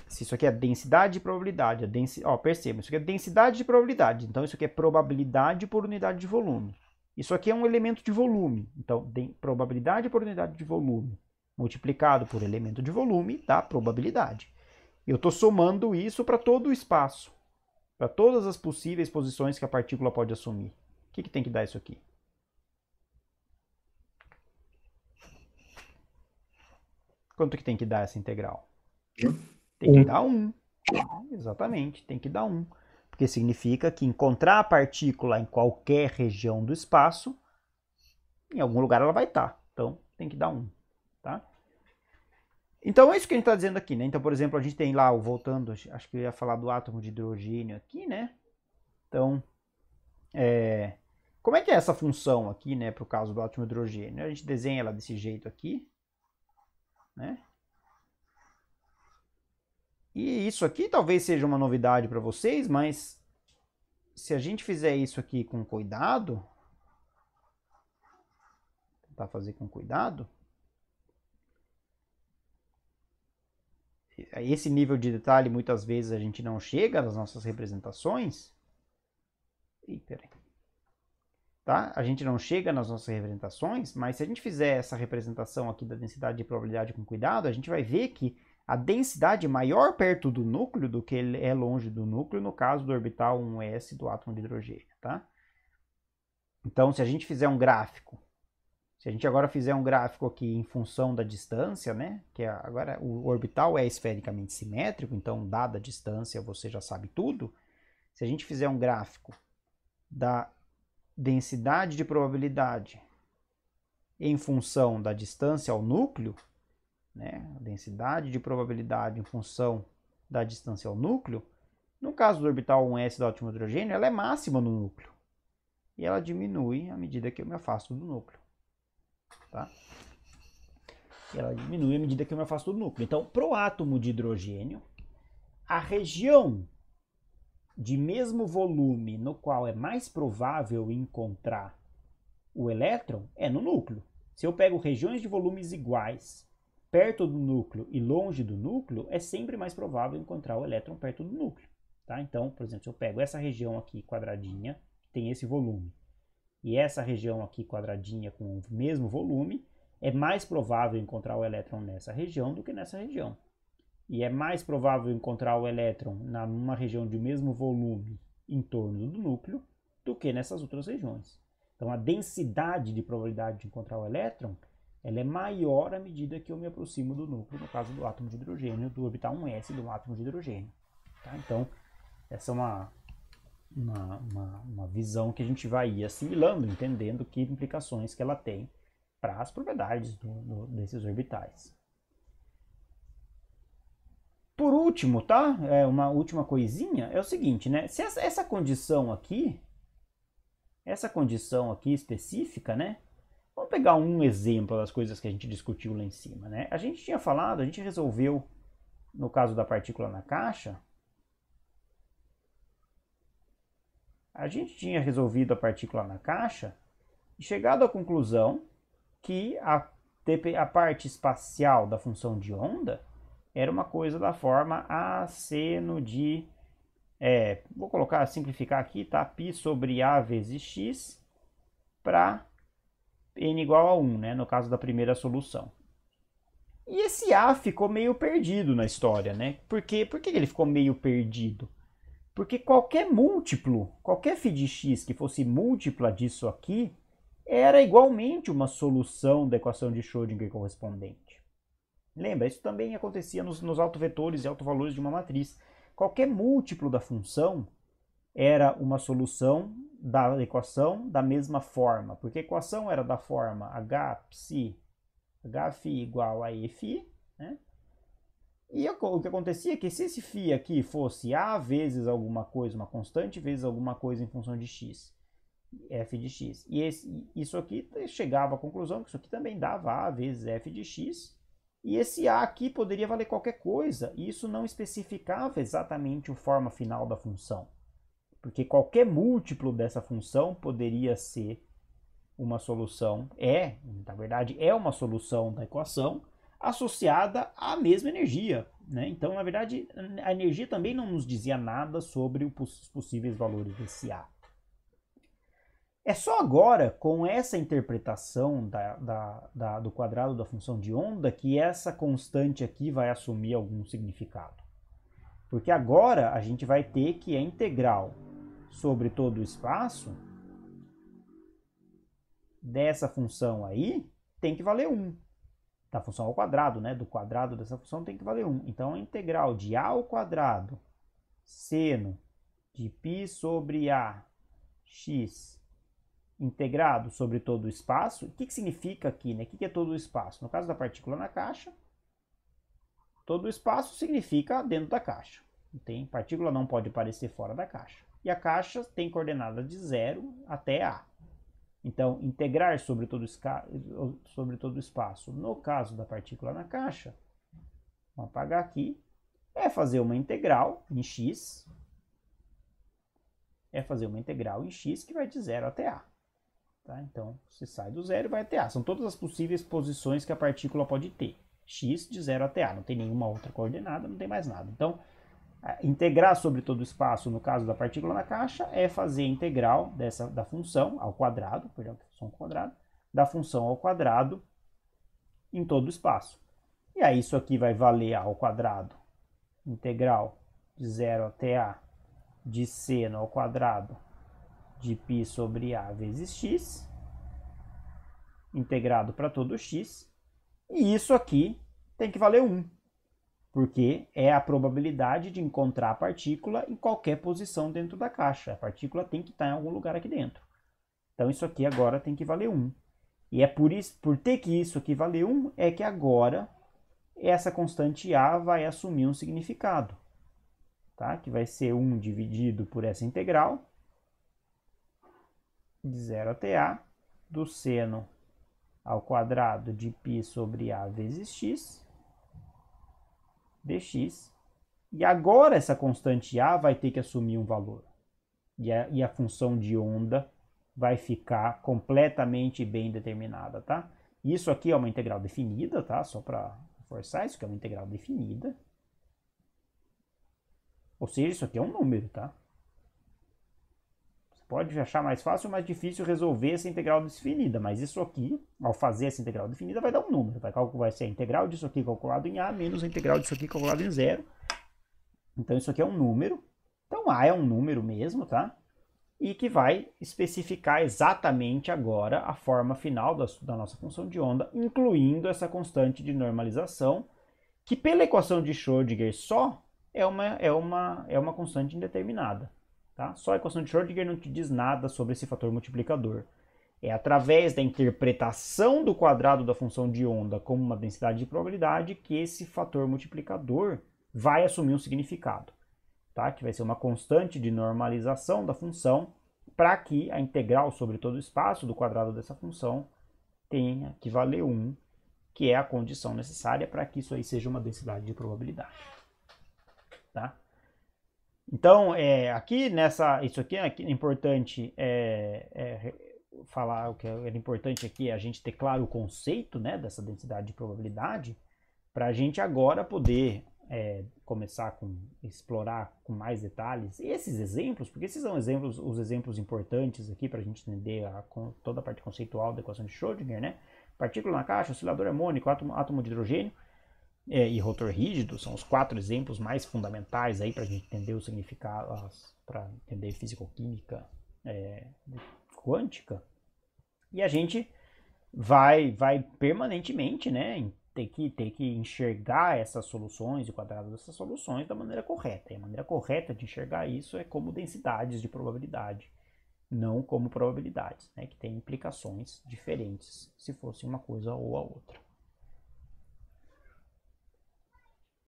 Se isso aqui é densidade e probabilidade, a é densi... ó, perceba, isso aqui é densidade de probabilidade, então isso aqui é probabilidade por unidade de volume. Isso aqui é um elemento de volume, então de... probabilidade por unidade de volume multiplicado por elemento de volume dá probabilidade. Eu estou somando isso para todo o espaço, para todas as possíveis posições que a partícula pode assumir. O que, que tem que dar isso aqui? Quanto que tem que dar essa integral? Tem que dar 1. Um. Exatamente, tem que dar 1. Um, porque significa que encontrar a partícula em qualquer região do espaço, em algum lugar ela vai estar. Então, tem que dar 1. Um, tá? Então, é isso que a gente está dizendo aqui. Né? Então, por exemplo, a gente tem lá, voltando, acho que eu ia falar do átomo de hidrogênio aqui, né? Então, é, como é que é essa função aqui, né, para o caso do átomo de hidrogênio? A gente desenha ela desse jeito aqui né? E isso aqui talvez seja uma novidade para vocês, mas se a gente fizer isso aqui com cuidado, tentar fazer com cuidado, esse nível de detalhe muitas vezes a gente não chega nas nossas representações. Ih, peraí. Tá? A gente não chega nas nossas representações, mas se a gente fizer essa representação aqui da densidade de probabilidade com cuidado, a gente vai ver que a densidade maior perto do núcleo do que ele é longe do núcleo, no caso do orbital 1s do átomo de hidrogênio. Tá? Então, se a gente fizer um gráfico, se a gente agora fizer um gráfico aqui em função da distância, né, que é agora o orbital é esfericamente simétrico, então dada a distância você já sabe tudo. Se a gente fizer um gráfico da densidade de probabilidade em função da distância ao núcleo, né, densidade de probabilidade em função da distância ao núcleo, no caso do orbital 1s do ótimo hidrogênio, ela é máxima no núcleo. E ela diminui à medida que eu me afasto do núcleo. Tá? ela diminui à medida que eu me afasto do núcleo. Então, para o átomo de hidrogênio, a região de mesmo volume no qual é mais provável encontrar o elétron é no núcleo. Se eu pego regiões de volumes iguais perto do núcleo e longe do núcleo, é sempre mais provável encontrar o elétron perto do núcleo. Tá? Então, por exemplo, se eu pego essa região aqui quadradinha, que tem esse volume, e essa região aqui quadradinha com o mesmo volume, é mais provável encontrar o elétron nessa região do que nessa região e é mais provável encontrar o elétron numa região de mesmo volume em torno do núcleo do que nessas outras regiões. Então a densidade de probabilidade de encontrar o elétron ela é maior à medida que eu me aproximo do núcleo, no caso do átomo de hidrogênio, do orbital 1s do átomo de hidrogênio. Tá? Então, essa é uma, uma, uma, uma visão que a gente vai assimilando, entendendo que implicações que ela tem para as propriedades do, do, desses orbitais. Por último, tá? É, uma última coisinha é o seguinte, né? Se essa, essa condição aqui, essa condição aqui específica, né? Vamos pegar um exemplo das coisas que a gente discutiu lá em cima, né? A gente tinha falado, a gente resolveu, no caso da partícula na caixa, a gente tinha resolvido a partícula na caixa e chegado à conclusão que a, a parte espacial da função de onda era uma coisa da forma seno de, é, vou colocar, simplificar aqui, tá? pi sobre A vezes X para N igual a 1, né? No caso da primeira solução. E esse A ficou meio perdido na história, né? Porque, por que ele ficou meio perdido? Porque qualquer múltiplo, qualquer φ de x que fosse múltipla disso aqui, era igualmente uma solução da equação de Schrödinger correspondente. Lembra, isso também acontecia nos, nos autovetores e autovalores de uma matriz. Qualquer múltiplo da função era uma solução da equação da mesma forma, porque a equação era da forma h phi igual a eφ, né? E o que acontecia é que se esse φ aqui fosse a vezes alguma coisa, uma constante, vezes alguma coisa em função de x, f de x, e esse, isso aqui chegava à conclusão que isso aqui também dava a vezes f de x, e esse A aqui poderia valer qualquer coisa, e isso não especificava exatamente a forma final da função. Porque qualquer múltiplo dessa função poderia ser uma solução, é, na verdade, é uma solução da equação associada à mesma energia. Né? Então, na verdade, a energia também não nos dizia nada sobre os possíveis valores desse A. É só agora, com essa interpretação da, da, da, do quadrado da função de onda, que essa constante aqui vai assumir algum significado. Porque agora a gente vai ter que a é integral sobre todo o espaço dessa função aí tem que valer 1. Da função ao quadrado, né? Do quadrado dessa função tem que valer 1. Então a é integral de a ao quadrado seno de π sobre a x integrado sobre todo o espaço. O que, que significa aqui? Né? O que, que é todo o espaço? No caso da partícula na caixa, todo o espaço significa dentro da caixa. Tem, partícula não pode aparecer fora da caixa. E a caixa tem coordenada de zero até A. Então, integrar sobre todo, sobre todo o espaço, no caso da partícula na caixa, vamos apagar aqui, é fazer uma integral em x, é fazer uma integral em x que vai de zero até a. Tá? Então, você sai do zero e vai até A. São todas as possíveis posições que a partícula pode ter. X de zero até A. Não tem nenhuma outra coordenada, não tem mais nada. Então, integrar sobre todo o espaço, no caso da partícula na caixa, é fazer a integral dessa, da função ao quadrado, perdão, função ao é quadrado, da função ao quadrado em todo o espaço. E aí isso aqui vai valer A ao quadrado integral de zero até A de seno ao quadrado de π sobre a vezes x, integrado para todo x, e isso aqui tem que valer 1, porque é a probabilidade de encontrar a partícula em qualquer posição dentro da caixa. A partícula tem que estar tá em algum lugar aqui dentro. Então isso aqui agora tem que valer 1. E é por, isso, por ter que isso aqui valer 1, é que agora essa constante A vai assumir um significado, tá? que vai ser 1 dividido por essa integral, de 0 até A, do seno ao quadrado de π sobre A vezes x, dx. E agora essa constante A vai ter que assumir um valor. E a, e a função de onda vai ficar completamente bem determinada, tá? Isso aqui é uma integral definida, tá? Só para forçar, isso aqui é uma integral definida. Ou seja, isso aqui é um número, tá? pode achar mais fácil ou mais difícil resolver essa integral definida, mas isso aqui, ao fazer essa integral definida, vai dar um número. Vai, vai ser a integral disso aqui calculado em A menos a integral disso aqui calculado em zero. Então isso aqui é um número. Então A é um número mesmo, tá? E que vai especificar exatamente agora a forma final da, da nossa função de onda, incluindo essa constante de normalização, que pela equação de Schrödinger só é uma, é uma, é uma constante indeterminada. Tá? Só a equação de Schrödinger não te diz nada sobre esse fator multiplicador. É através da interpretação do quadrado da função de onda como uma densidade de probabilidade que esse fator multiplicador vai assumir um significado, tá? que vai ser uma constante de normalização da função para que a integral sobre todo o espaço do quadrado dessa função tenha que valer 1, que é a condição necessária para que isso aí seja uma densidade de probabilidade. Então, é, aqui nessa, isso aqui né, é importante é, é, falar o que é, é importante aqui é a gente ter claro o conceito né, dessa densidade de probabilidade para a gente agora poder é, começar com explorar com mais detalhes esses exemplos, porque esses são exemplos, os exemplos importantes aqui para a gente entender a, toda a parte conceitual da equação de Schrödinger, né? Partícula na caixa, oscilador harmônico, átomo, átomo de hidrogênio é, e rotor rígido são os quatro exemplos mais fundamentais aí para a gente entender o significado, para entender fisicoquímica é, quântica. E a gente vai, vai permanentemente, né, ter que ter que enxergar essas soluções, e quadrados dessas soluções da maneira correta. E a maneira correta de enxergar isso é como densidades de probabilidade, não como probabilidades, né, que tem implicações diferentes se fosse uma coisa ou a outra.